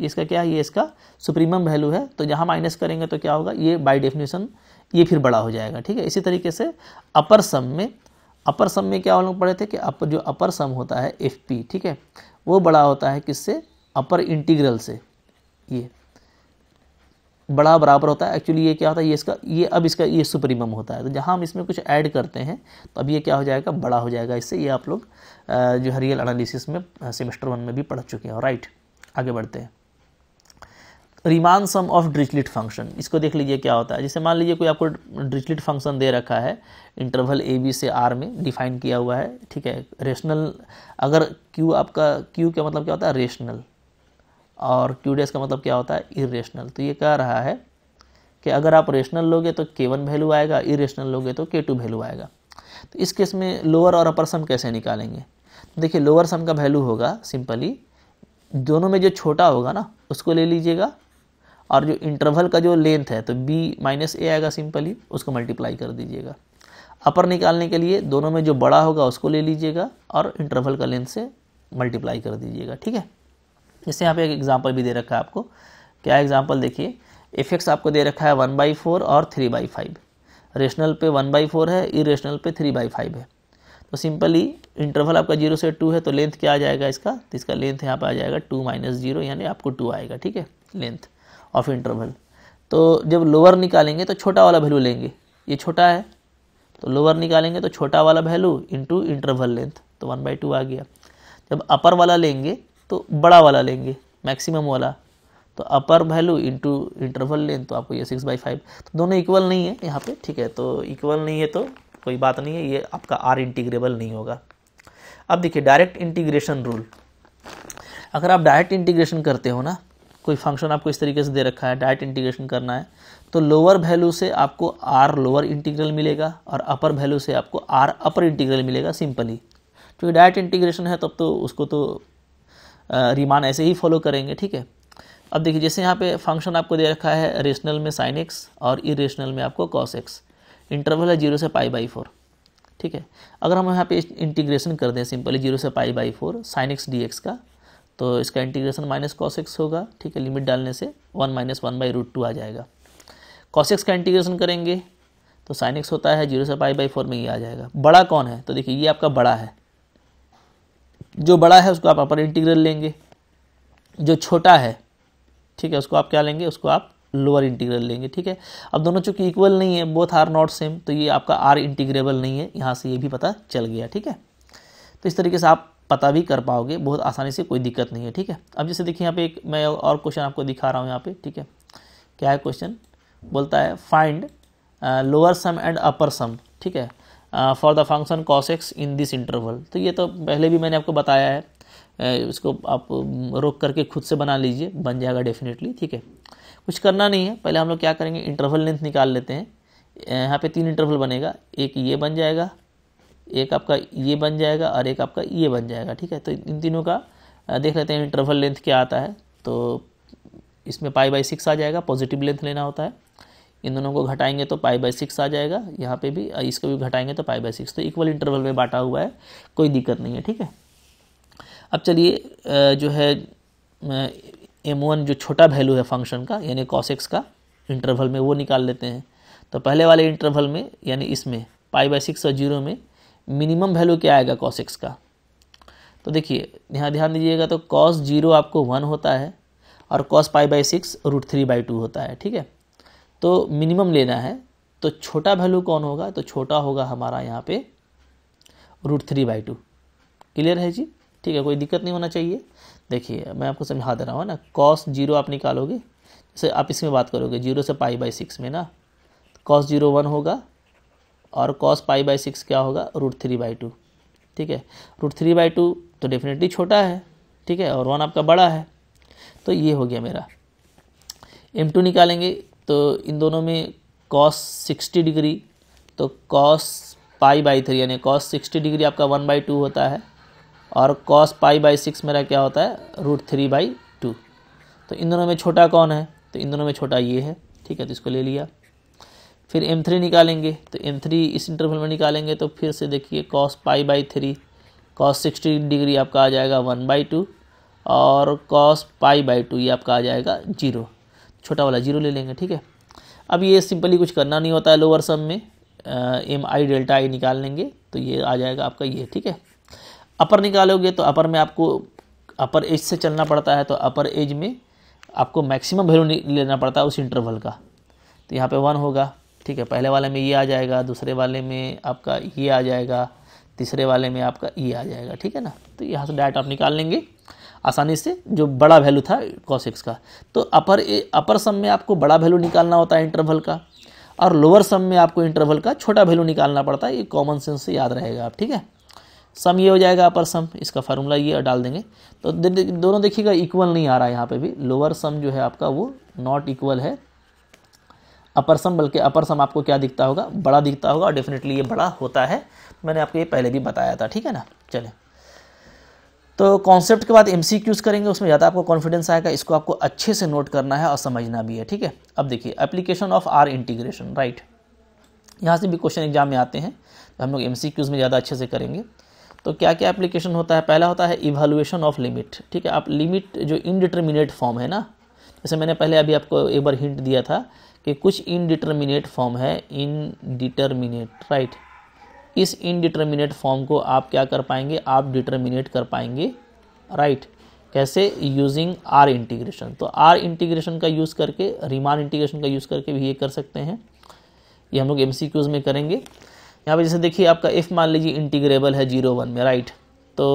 A: इसका क्या है ये इसका सुप्रीमम वैल्यू है तो जहाँ माइनस करेंगे तो क्या होगा ये बाई डेफिनेशन ये फिर बड़ा हो जाएगा ठीक है इसी तरीके से अपर सम में अपर सम में क्या वालों लोग पढ़े थे कि अपर जो अपर सम होता है एफ पी ठीक है वो बड़ा होता है किससे अपर इंटीग्रल से ये बड़ा बराबर होता है एक्चुअली ये क्या होता है ये इसका ये अब इसका ये सुप्रीमम होता है तो जहाँ हम इसमें कुछ ऐड करते हैं तो अब ये क्या हो जाएगा बड़ा हो जाएगा इससे ये आप लोग जो है रियल एनालिसिस में सेमेस्टर वन में भी पढ़ चुके हैं राइट आगे बढ़ते हैं Riemann sum of Dirichlet function इसको देख लीजिए क्या होता है जैसे मान लीजिए कोई आपको ड्रिचलिट फंक्शन दे रखा है इंटरवल ए बी से आर में डिफाइन किया हुआ है ठीक है रेशनल अगर क्यू आपका क्यू का मतलब क्या होता है रेशनल और क्यू डेस का मतलब क्या होता है इरेशनल तो ये कह रहा है कि अगर आप रेशनल लोगे तो के वन वैल्यू आएगा इरेशनल लोगे तो के टू वैल्यू आएगा तो इस केस में लोअर और अपर सम कैसे निकालेंगे तो देखिए लोअर सम का वैल्यू होगा सिंपली दोनों में जो छोटा होगा ना उसको ले लीजिएगा और जो इंटरवल का जो लेंथ है तो बी माइनस ए आएगा सिंपली उसको मल्टीप्लाई कर दीजिएगा अपर निकालने के लिए दोनों में जो बड़ा होगा उसको ले लीजिएगा और इंटरवल का लेंथ से मल्टीप्लाई कर दीजिएगा ठीक है इससे यहाँ पे एक एग्जाम्पल भी दे रखा है आपको क्या एग्जाम्पल देखिए इफेक्ट्स आपको दे रखा है वन बाई फोर और थ्री बाई फाइव रेशनल पे वन बाई फोर है इरेशनल पे थ्री बाई फाइव है तो सिंपली इंटरवल आपका जीरो से टू है तो लेंथ क्या आ जाएगा इसका तो इसका लेंथ यहाँ पर आ जाएगा टू माइनस जीरो यानी आपको टू आएगा ठीक है लेंथ ऑफ इंटरवल तो जब लोअर निकालेंगे तो छोटा वाला वैल्यू लेंगे ये छोटा है तो लोअर निकालेंगे तो छोटा वाला वैल्यू इंटू इंटरवल लेंथ तो वन बाई टू आ गया जब अपर वाला लेंगे तो बड़ा वाला लेंगे मैक्सिमम वाला तो upper value into interval length तो आपको ये सिक्स बाई फाइव तो दोनों इक्वल नहीं है यहाँ पे ठीक है तो इक्वल नहीं है तो कोई बात नहीं है ये आपका आर इंटीग्रेबल नहीं होगा अब देखिए डायरेक्ट इंटीग्रेशन रूल अगर आप डायरेक्ट इंटीग्रेशन करते हो ना कोई फंक्शन आपको इस तरीके से दे रखा है डायरेक्ट इंटीग्रेशन करना है तो लोअर वैल्यू से आपको आर लोअर इंटीग्रल मिलेगा और अपर वैल्यू से आपको आर अपर इंटीग्रल मिलेगा सिंपली क्योंकि डायरेक्ट इंटीग्रेशन है तब तो उसको तो रिमान ऐसे ही फॉलो करेंगे ठीक है अब देखिए जैसे यहाँ पे फंक्शन आपको दे रखा है रेशनल में साइन एक्स और इरेशनल में आपको कॉस एक्स इंटरवल है जीरो से पाई बाई फोर ठीक है अगर हम यहाँ पे इंटीग्रेशन कर दें सिंपली जीरो से pi by four sine X D X का तो इसका इंटीग्रेशन माइनस कॉस एक्स होगा ठीक है लिमिट डालने से one minus one by root two आ जाएगा कॉस एक्स का इंटीग्रेशन करेंगे तो साइन एक्स होता है जीरो से पाई बाई फोर में ये आ जाएगा बड़ा कौन है तो देखिए ये आपका बड़ा है जो बड़ा है उसको आप अपर इंटीग्रल लेंगे जो छोटा है ठीक है उसको आप क्या लेंगे उसको आप लोअर इंटीग्रल लेंगे ठीक है अब दोनों चूंकि इक्वल नहीं है बोथ आर नॉट सेम तो ये आपका आर इंटीग्रेबल नहीं है यहाँ से ये भी पता चल गया ठीक है तो इस तरीके से आप पता भी कर पाओगे बहुत आसानी से कोई दिक्कत नहीं है ठीक है अब जैसे देखिए यहाँ पे एक मैं और क्वेश्चन आपको दिखा रहा हूँ यहाँ पे ठीक है क्या है क्वेश्चन बोलता है find lower sum and upper sum ठीक है for the function cos X in this interval तो ये तो पहले भी मैंने आपको बताया है uh, इसको आप um, रोक करके खुद से बना लीजिए बन जाएगा डेफिनेटली ठीक है कुछ करना नहीं है पहले हम लोग क्या करेंगे इंटरवल लेंथ निकाल लेते हैं uh, यहाँ पे तीन इंटरवल बनेगा एक ये बन जाएगा एक आपका ये बन जाएगा और एक आपका ये बन जाएगा ठीक है तो इन तीनों का देख लेते हैं इंटरवल लेंथ क्या आता है तो इसमें पाई बाई सिक्स आ जाएगा पॉजिटिव लेंथ लेना होता है इन दोनों को घटाएंगे तो पाई बाई सिक्स आ जाएगा यहाँ पे भी इसको भी घटाएंगे तो पाई बाई सिक्स तो इक्वल इंटरवल में बांटा हुआ है कोई दिक्कत नहीं है ठीक है अब चलिए जो है एम वन जो छोटा वैल्यू है फंक्शन का यानी एक्स का इंटरवल में वो निकाल लेते हैं तो पहले वाले इंटरवल में यानी इसमें पाई बाई सिक्स और जीरो में मिनिमम वैल्यू क्या आएगा कॉस एक्स का तो देखिए यहाँ ध्यान दीजिएगा तो कॉस जीरो आपको वन होता है और cos pi by six root three by two होता है ठीक है तो मिनिमम लेना है तो छोटा वैल्यू कौन होगा तो छोटा होगा हमारा यहाँ पे root three by two clear है जी ठीक है कोई दिक्कत नहीं होना चाहिए देखिए मैं आपको समझा दे रहा हूँ ना कॉस जीरो आप निकालोगे जैसे आप इसमें बात करोगे जीरो से पाई बाई सिक्स में ना कॉस जीरो वन होगा और कॉस पाई बाई सिक्स क्या होगा रूट थ्री बाई टू ठीक है रूट थ्री बाई टू तो डेफिनेटली छोटा है ठीक है और वन आपका बड़ा है तो ये हो गया मेरा एम टू निकालेंगे तो इन दोनों में कॉस सिक्सटी डिग्री तो कॉस पाई बाई थ्री यानी कॉस सिक्सटी डिग्री आपका वन बाई टू होता है और कॉस पाई बाई सिक्स मेरा क्या होता है रूट थ्री बाई टू तो इन दोनों में छोटा कौन है तो इन दोनों में छोटा ये है ठीक है तो इसको ले लिया फिर एम थ्री निकालेंगे तो एम थ्री इस इंटरवल में निकालेंगे तो फिर से देखिए cos pi by three cos sixty degree आपका आ जाएगा वन बाई टू और कॉस पाई बाई टू ये आपका आ जाएगा जीरो छोटा वाला जीरो ले लेंगे ठीक है अब ये सिंपली कुछ करना नहीं होता है लोअर सम में एम आई डेल्टा आई निकाल लेंगे तो ये आ जाएगा आपका ये ठीक है अपर निकालोगे तो अपर में आपको अपर एज से चलना पड़ता है तो अपर एज में आपको मैक्सिमम वैल्यू लेना पड़ता है उस इंटरवल का तो यहाँ पे वन होगा ठीक है पहले वाले में ये आ जाएगा दूसरे वाले में आपका ये आ जाएगा तीसरे वाले में आपका ये आ जाएगा ठीक है ना तो यहाँ से डायरेक्ट आप निकाल लेंगे आसानी से जो बड़ा वैल्यू था कॉसिक्स का तो अपर अपर सम में आपको बड़ा वैल्यू निकालना होता है इंटरवल का और लोअर सम में आपको इंटरवल का छोटा वैल्यू निकालना पड़ता है ये कॉमन सेंस से याद रहेगा आप ठीक है सम ये हो जाएगा अपर सम इसका फार्मूला ये डाल देंगे तो दोनों देखिएगा इक्वल नहीं आ रहा है यहाँ पे भी लोअर सम जो है आपका वो नॉट इक्वल है अपर सम बल्कि अपर सम आपको क्या दिखता होगा बड़ा दिखता होगा और डेफिनेटली ये बड़ा होता है मैंने आपको ये पहले भी बताया था ठीक है ना चले तो कॉन्सेप्ट के बाद एम करेंगे उसमें ज़्यादा आपको कॉन्फिडेंस आएगा इसको आपको अच्छे से नोट करना है और समझना भी है ठीक है अब देखिए application of R integration right यहाँ से भी क्वेश्चन एग्जाम में आते हैं तो हम लोग एम में ज़्यादा अच्छे से करेंगे तो क्या क्या एप्लीकेशन होता है पहला होता है इवेलुएशन ऑफ लिमिट ठीक है आप लिमिट जो इनडिटर्मिनेट फॉर्म है ना जैसे मैंने पहले अभी आपको एक बार हिंट दिया था कि कुछ इनडिटर्मिनेट फॉर्म है इनडिटर्मिनेट राइट इस इनडिटर्मिनेट फॉर्म को आप क्या कर पाएंगे आप डिटर्मिनेट कर पाएंगे राइट right. कैसे यूजिंग आर इंटीग्रेशन तो आर इंटीग्रेशन का यूज़ करके रिमान इंटीग्रेशन का यूज़ करके भी ये कर सकते हैं ये हम लोग एम में करेंगे यहाँ पे जैसे देखिए आपका इफ़ मान लीजिए इंटीग्रेबल है जीरो वन में राइट तो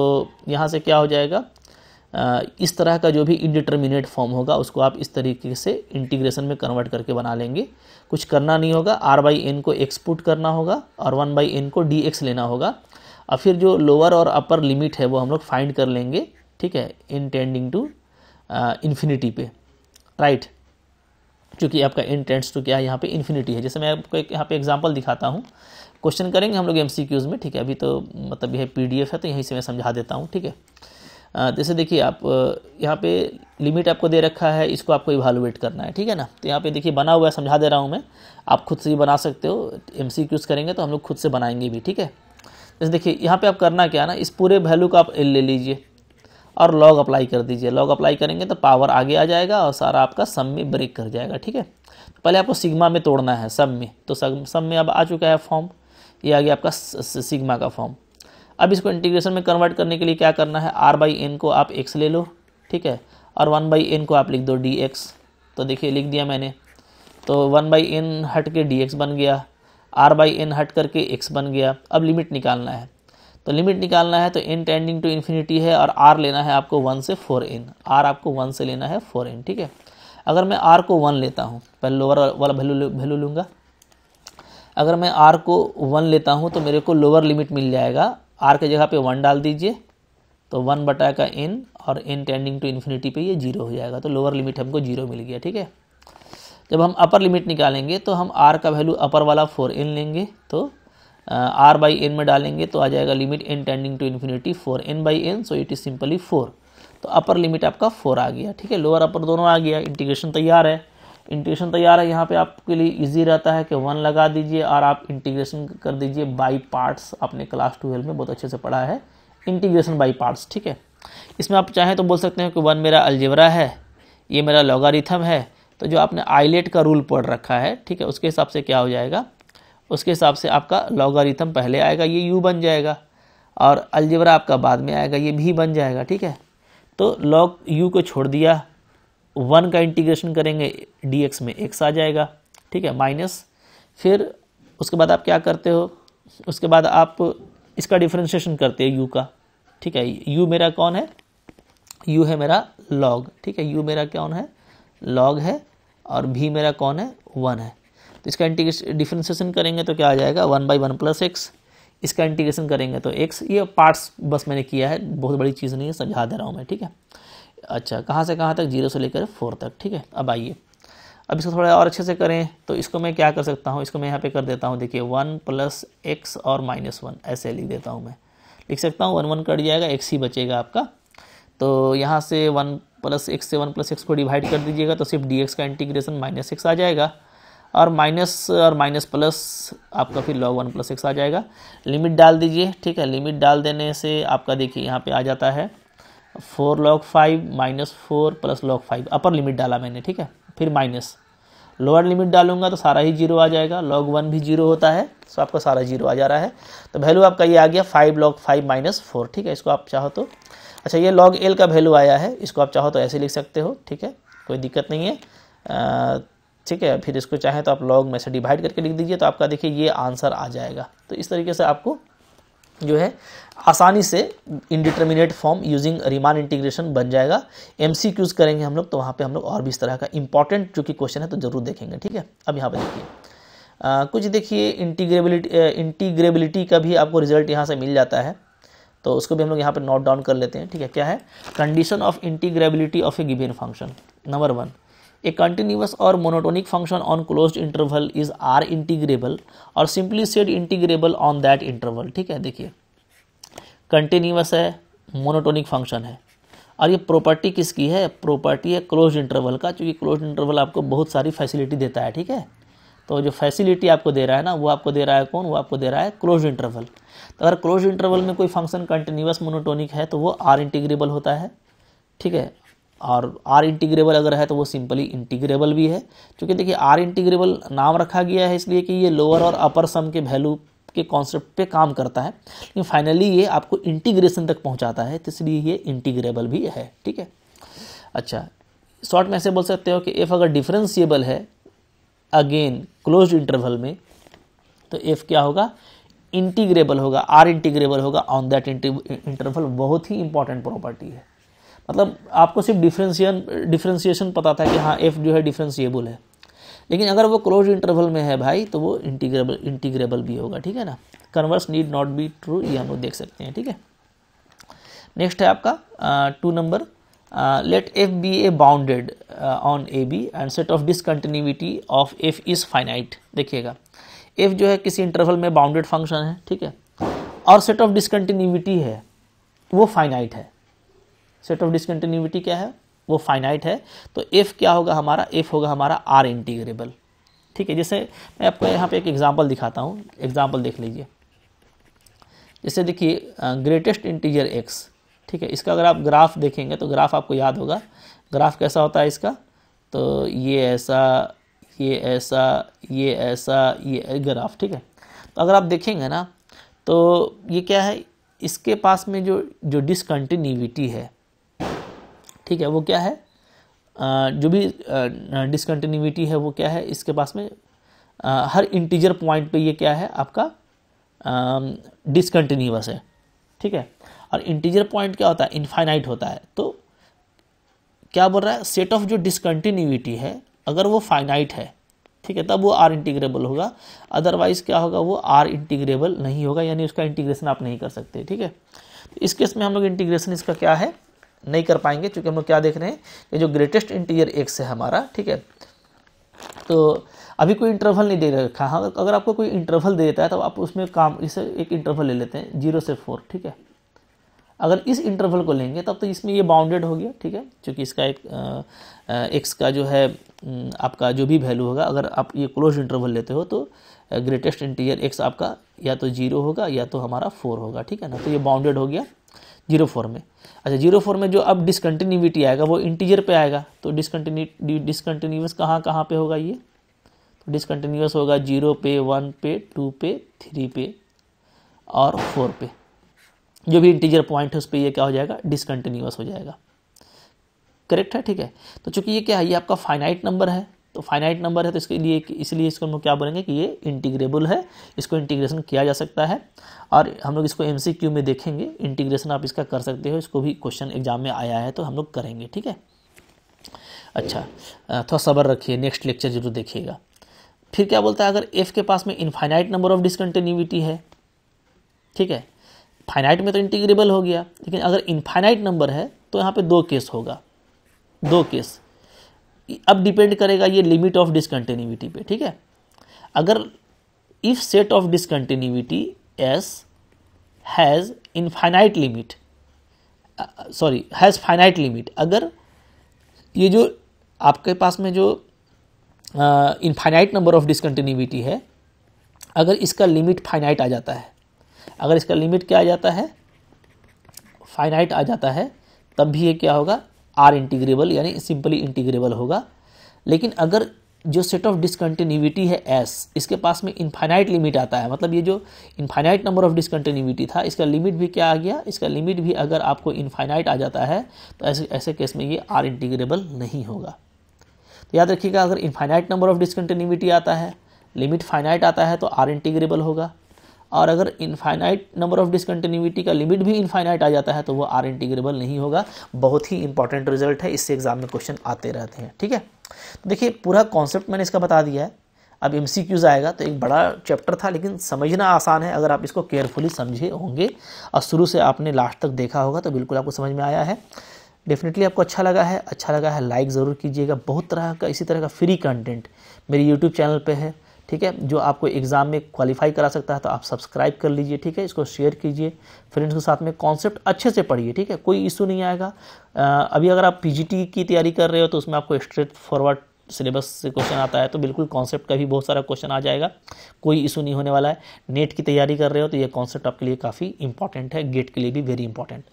A: यहाँ से क्या हो जाएगा इस तरह का जो भी इनडिटर्मिनेट फॉर्म होगा उसको आप इस तरीके से इंटीग्रेशन में कन्वर्ट करके बना लेंगे कुछ करना नहीं होगा आर बाई एन को एक्सपुट करना होगा और वन बाई एन को डी एक्स लेना होगा और फिर जो लोअर और अपर लिमिट है वो हम लोग फाइंड कर लेंगे ठीक है इन टेंडिंग टू इन्फिनिटी पे राइट क्योंकि आपका इन टेंड्स टू क्या है यहाँ पर इन्फिनिटी है जैसे मैं आपको एक यहाँ पर एग्जाम्पल दिखाता हूँ क्वेश्चन करेंगे हम लोग क्यूज़ में ठीक है अभी तो मतलब यह एफ है तो यहीं से मैं समझा देता हूँ ठीक है जैसे देखिए आप यहाँ पे लिमिट आपको दे रखा है इसको आपको इवालुएट करना है ठीक है ना तो यहाँ पे देखिए बना हुआ है समझा दे रहा हूँ मैं आप खुद से ही बना सकते हो एम करेंगे तो हम लोग खुद से बनाएंगे भी ठीक है जैसे देखिए यहाँ पे आप करना क्या है ना इस पूरे वैल्यू का आप एल ले लीजिए और लॉग अप्लाई कर दीजिए लॉग अप्लाई करेंगे तो पावर आगे आ जाएगा और सारा आपका सम में ब्रेक कर जाएगा ठीक है तो पहले आपको सिग्मा में तोड़ना है सम में तो सम में अब आ चुका है फॉर्म ये आ गया आपका सिग्मा का फॉर्म अब इसको इंटीग्रेशन में कन्वर्ट करने के लिए क्या करना है आर बाई एन को आप एक्स ले लो ठीक है और वन बाई एन को आप लिख दो डी एक्स तो देखिए लिख दिया मैंने तो वन बाई एन हट के डी एक्स बन गया आर बाई एन हट करके एक्स बन गया अब लिमिट निकालना है तो लिमिट निकालना है तो एन टेंडिंग टू इन्फिनिटी है और आर लेना है आपको वन से फोर एन आर आपको वन से लेना है फोर एन ठीक है अगर मैं आर को वन लेता हूँ पहले लोअर वाला वैल्यू वैल्यू लूँगा अगर मैं आर को वन लेता हूँ तो मेरे को लोअर लिमिट मिल जाएगा आर के जगह पे वन डाल दीजिए तो वन बटा का एन और एन टेंडिंग टू इन्फिनिटी पे ये जीरो हो जाएगा तो लोअर लिमिट हमको जीरो मिल गया ठीक है जब हम अपर लिमिट निकालेंगे तो हम आर का वैल्यू अपर वाला फोर एन लेंगे तो आर बाई एन में डालेंगे तो आ जाएगा limit n tending to infinity four n by n so it is simply four तो अपर लिमिट आपका फोर आ गया ठीक है लोअर अपर दोनों आ गया इंटीग्रेशन तैयार है इंटीग्रेशन तैयार है यहाँ पे आपके लिए इजी रहता है कि वन लगा दीजिए और आप इंटीग्रेशन कर दीजिए बाई पार्ट्स आपने क्लास ट्वेल्व में बहुत अच्छे से पढ़ा है इंटीग्रेशन बाई पार्ट्स ठीक है इसमें आप चाहें तो बोल सकते हैं कि वन मेरा अलजेबरा है ये मेरा लॉगारिथम है तो जो आपने आईलेट का रूल पढ़ रखा है ठीक है उसके हिसाब से क्या हो जाएगा उसके हिसाब से आपका लॉगारिथम पहले आएगा ये यू बन जाएगा और अलजेबरा आपका बाद में आएगा ये भी बन जाएगा ठीक है तो लॉग यू को छोड़ दिया वन का इंटीग्रेशन करेंगे डी एक्स में एक्स आ जाएगा ठीक है माइनस फिर उसके बाद आप क्या करते हो उसके बाद आप इसका डिफ्रेंशिएशन करते हो यू का ठीक है यू मेरा कौन है यू है मेरा लॉग ठीक है यू मेरा कौन है लॉग है और भी मेरा कौन है वन है तो इसका इंटीग्रेशन डिफ्रेंशिएशन करेंगे तो क्या आ जाएगा one by one plus x इसका इंटीग्रेशन करेंगे तो एक्स ये पार्ट्स बस मैंने किया है बहुत बड़ी चीज़ नहीं है समझा दे रहा हूँ मैं ठीक है अच्छा कहाँ से कहाँ तक जीरो से लेकर फोर तक ठीक है अब आइए अब इसको थोड़ा और अच्छे से करें तो इसको मैं क्या कर सकता हूँ इसको मैं यहाँ पे कर देता हूँ देखिए वन प्लस एक्स और माइनस वन ऐसे लिख देता हूँ मैं लिख सकता हूँ वन वन कट जाएगा एक्स ही बचेगा आपका तो यहाँ से वन प्लस एक्स से वन प्लस एक्स को डिवाइड कर दीजिएगा तो सिर्फ डी का इंटीग्रेशन माइनस एक्स आ जाएगा और माइनस और माइनस प्लस आपका फिर लॉग वन प्लस एक्स आ जाएगा लिमिट डाल दीजिए ठीक है लिमिट डाल देने से आपका देखिए यहाँ पे आ जाता है four log five minus four plus log five upper limit डाला मैंने ठीक है फिर माइनस लोअर लिमिट डालूंगा तो सारा ही जीरो आ जाएगा लॉग वन भी जीरो होता है सो तो आपका सारा जीरो आ जा रहा है तो वैल्यू आपका ये आ गया five log five minus four ठीक है इसको आप चाहो तो अच्छा ये लॉग एल का वैल्यू आया है इसको आप चाहो तो ऐसे लिख सकते हो ठीक है कोई दिक्कत नहीं है ठीक है फिर इसको चाहें तो आप लॉग में से डिवाइड करके लिख दीजिए तो आपका देखिए ये आंसर आ जाएगा तो इस तरीके से आपको जो है आसानी से indeterminate form using Riemann integration बन जाएगा एम करेंगे हम लोग तो वहाँ पे हम लोग और भी इस तरह का इंपॉर्टेंट चूँकि क्वेश्चन है तो ज़रूर देखेंगे ठीक है अब यहाँ पर देखिए कुछ देखिए इंटीग्रेबिलिटी इंटीग्रेबिलिटी का भी आपको रिजल्ट यहाँ से मिल जाता है तो उसको भी हम लोग यहाँ पर नोट डाउन कर लेते हैं ठीक है क्या है condition of integrability of a given function number one a continuous और monotonic function on close interval is R integrable और simply said integrable on that interval ठीक है देखिए कंटिन्यूस है मोनोटोनिक फंक्शन है और ये प्रॉपर्टी किसकी है प्रॉपर्टी है क्लोज इंटरवल का क्योंकि क्लोज इंटरवल आपको बहुत सारी फैसिलिटी देता है ठीक है तो जो फैसिलिटी आपको दे रहा है ना वो आपको दे रहा है कौन वो आपको दे रहा है क्लोज इंटरवल तो अगर क्लोज इंटरवल में कोई फंक्शन कंटिन्यूस मोनोटोनिक है तो वो आर इंटीग्रेबल होता है ठीक है और आर इंटीग्रेबल अगर है तो वो सिंपली इंटीग्रेबल भी है क्योंकि देखिए आर इंटीग्रेबल नाम रखा गया है इसलिए कि ये लोअर और अपर सम के वैल्यू के कॉन्सेप्ट पे काम करता है लेकिन फाइनली ये आपको इंटीग्रेशन तक पहुंचाता है तो इसलिए ये इंटीग्रेबल भी है ठीक है अच्छा शॉर्ट में ऐसे बोल सकते हो कि एफ़ अगर डिफ्रेंसीबल है अगेन क्लोज इंटरवल में तो एफ़ क्या होगा इंटीग्रेबल होगा आर इंटीग्रेबल होगा ऑन दैट इंटरवल बहुत ही इंपॉर्टेंट प्रॉपर्टी है मतलब आपको सिर्फ डिफ्रेंशियन डिफ्रेंशिएशन पता था कि हाँ एफ जो है डिफ्रेंशिएबल है लेकिन अगर वो क्लोज इंटरवल में है भाई तो वो इंटीग्रेबल इंटीग्रेबल भी होगा ठीक है ना converse need not be true ये हम लोग देख सकते हैं ठीक है नेक्स्ट है आपका two number let f be a bounded on a b and set of discontinuity of f is finite देखिएगा एफ जो है किसी इंटरवल में बाउंडेड फंक्शन है ठीक है और सेट ऑफ डिसकंटिन्यूटी है वो फाइनाइट है सेट ऑफ डिसकंटिन्यूटी क्या है वो फाइनाइट है तो एफ क्या होगा हमारा एफ होगा हमारा आर इंटीग्रेबल ठीक है जैसे मैं आपको यहाँ पे एक एग्जांपल दिखाता हूँ एग्जांपल देख लीजिए जैसे देखिए ग्रेटेस्ट इंटीजर एक्स ठीक है इसका अगर आप ग्राफ देखेंगे तो ग्राफ आपको याद होगा ग्राफ कैसा होता है इसका तो ये ऐसा ये ऐसा ये ऐसा ये ग्राफ ठीक है तो अगर आप देखेंगे ना तो ये क्या है इसके पास में जो जो डिसकन्टीन्यूटी है ठीक है वो क्या है जो भी डिसकन्टिन्यूटी है वो क्या है इसके पास में हर इंटीजर पॉइंट पे ये क्या है आपका डिसकन्टिन्यूस है ठीक है और इंटीजर पॉइंट क्या होता है इनफाइनाइट होता है तो क्या बोल रहा है सेट ऑफ जो डिसकन्टिन्यूटी है अगर वो फाइनाइट है ठीक है तब वो आर इंटीग्रेबल होगा अदरवाइज क्या होगा वो आर इंटीग्रेबल नहीं होगा यानी उसका इंटीग्रेशन आप नहीं कर सकते ठीक है तो इस केस में हम लोग इंटीग्रेशन इसका क्या है नहीं कर पाएंगे क्योंकि हम लोग क्या देख रहे हैं कि जो ग्रेटेस्ट इंटीरियर एक्स है हमारा ठीक है तो अभी कोई इंटरवल नहीं दे रखा हाँ अगर आपको कोई इंटरवल दे देता है तो आप उसमें काम इसे एक इंटरवल ले लेते हैं जीरो से फोर ठीक है अगर इस इंटरवल को लेंगे तब तो इसमें ये बाउंडेड हो गया ठीक है क्योंकि इसका एक एक्स का जो है आपका जो भी वैल्यू होगा अगर आप ये क्लोज इंटरवल लेते हो तो ग्रेटेस्ट इंटीरियर एक्स आपका या तो जीरो होगा या तो हमारा फोर होगा ठीक है ना तो ये बाउंडेड हो गया जीरो फोर में अच्छा जीरो फोर में जो अब डिसकंटिन्यूटी आएगा वो इंटीजर पे आएगा तो डिसकंटिन्यू डिसकंटिन्यूस कहाँ कहाँ पे होगा ये तो डिसकंटिन्यूस होगा जीरो पे वन पे टू पे थ्री पे और फोर पे जो भी इंटीजर पॉइंट है उस पर यह क्या हो जाएगा डिसकंटिन्यूस हो जाएगा करेक्ट है ठीक है तो चूंकि ये क्या है ये आपका फाइनाइट नंबर है तो फाइनाइट नंबर है तो इसके लिए इसलिए इसको हम क्या बोलेंगे कि ये इंटीग्रेबल है इसको इंटीग्रेशन किया जा सकता है और हम लोग इसको एम में देखेंगे इंटीग्रेशन आप इसका कर सकते हो इसको भी क्वेश्चन एग्जाम में आया है तो हम लोग करेंगे ठीक है अच्छा थोड़ा सबर रखिए नेक्स्ट लेक्चर जरूर देखिएगा फिर क्या बोलता है अगर एफ़ के पास में इनफाइनाइट नंबर ऑफ डिसकंटिन्यूटी है ठीक है फाइनाइट में तो इंटीग्रेबल हो गया लेकिन अगर इनफाइनाइट नंबर है तो यहाँ पे दो केस होगा दो केस अब डिपेंड करेगा ये लिमिट ऑफ डिसकंटिन्यूटी पे ठीक है अगर if set of discontinuity s has infinite limit sorry has finite limit अगर ये जो आपके पास में जो इनफाइनाइट नंबर ऑफ डिसकंटिन्यूटी है अगर इसका लिमिट फाइनाइट आ जाता है अगर इसका लिमिट क्या आ जाता है फाइनाइट आ जाता है तब भी ये क्या होगा आर इंटीग्रेबल यानी सिंपली इंटीग्रेबल होगा लेकिन अगर जो सेट ऑफ डिसकंटिन्यूटी है एस इसके पास में इन्फाइनाइट लिमिट आता है मतलब ये जो इन्फाइनाइट नंबर ऑफ डिसकंटिन्यूटी था इसका लिमिट भी क्या आ गया इसका लिमिट भी अगर आपको इन्फाइनाइट आ जाता है तो ऐसे ऐसे केस में ये आर इंटीग्रेबल नहीं होगा तो याद रखिएगा अगर इन्फाइनाइट नंबर ऑफ डिसकंटिन्यूटी आता है लिमिट फाइनाइट आता है तो आर इंटीग्रेबल होगा और अगर इनफाइनाइट नंबर ऑफ डिसकंटिन्यूटी का लिमिट भी इनफाइनाइट आ जाता है तो वो आर इंटीग्रेबल नहीं होगा बहुत ही इंपॉर्टेंट रिजल्ट है इससे एग्जाम में क्वेश्चन आते रहते हैं ठीक है तो देखिए पूरा कॉन्सेप्ट मैंने इसका बता दिया है अब एम आएगा तो एक बड़ा चैप्टर था लेकिन समझना आसान है अगर आप इसको केयरफुली समझे होंगे और शुरू से आपने लास्ट तक देखा होगा तो बिल्कुल आपको समझ में आया है डेफिनेटली आपको अच्छा लगा है अच्छा लगा है लाइक ज़रूर कीजिएगा बहुत तरह का इसी तरह का फ्री कंटेंट मेरे यूट्यूब चैनल पर है ठीक है जो आपको एग्ज़ाम में क्वालिफाई करा सकता है तो आप सब्सक्राइब कर लीजिए ठीक है इसको शेयर कीजिए फ्रेंड्स के साथ में कॉन्सेप्ट अच्छे से पढ़िए ठीक है कोई इशू नहीं आएगा आ, अभी अगर आप पीजीटी की तैयारी कर रहे हो तो उसमें आपको स्ट्रेट फॉरवर्ड सिलेबस से क्वेश्चन आता है तो बिल्कुल कॉन्सेप्ट का भी बहुत सारा क्वेश्चन आ जाएगा कोई इशू नहीं होने वाला है नेट की तैयारी कर रहे हो तो ये कॉन्सेप्ट आपके लिए काफ़ी इंपॉर्टेंट है गेट के लिए भी वेरी इंपॉर्टेंट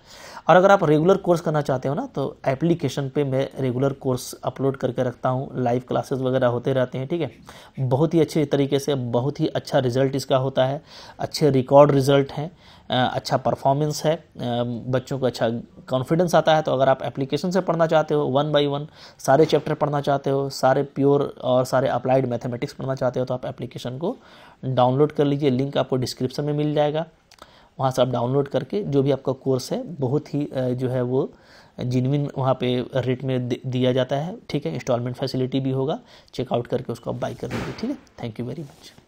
A: और अगर आप रेगुलर कोर्स करना चाहते हो ना तो एप्लीकेशन पे मैं रेगुलर कोर्स अपलोड करके रखता हूँ लाइव क्लासेस वगैरह होते रहते हैं ठीक है बहुत ही अच्छे तरीके से बहुत ही अच्छा रिजल्ट इसका होता है अच्छे रिकॉर्ड रिजल्ट हैं अच्छा परफॉर्मेंस है बच्चों को अच्छा कॉन्फिडेंस आता है तो अगर आप एप्लीकेशन से पढ़ना चाहते हो वन बाई वन सारे चैप्टर पढ़ना चाहते हो सारे प्योर और सारे अप्लाइड मैथमेटिक्स पढ़ना चाहते हो तो आप एप्लीकेशन को डाउनलोड कर लीजिए लिंक आपको डिस्क्रिप्शन में मिल जाएगा वहाँ से आप डाउनलोड करके जो भी आपका कोर्स है बहुत ही जो है वो जिनविन वहाँ पे रेट में दिया जाता है ठीक है इंस्टॉलमेंट फैसिलिटी भी होगा चेकआउट करके उसको आप बाई कर लेंगे ठीक है थैंक यू वेरी मच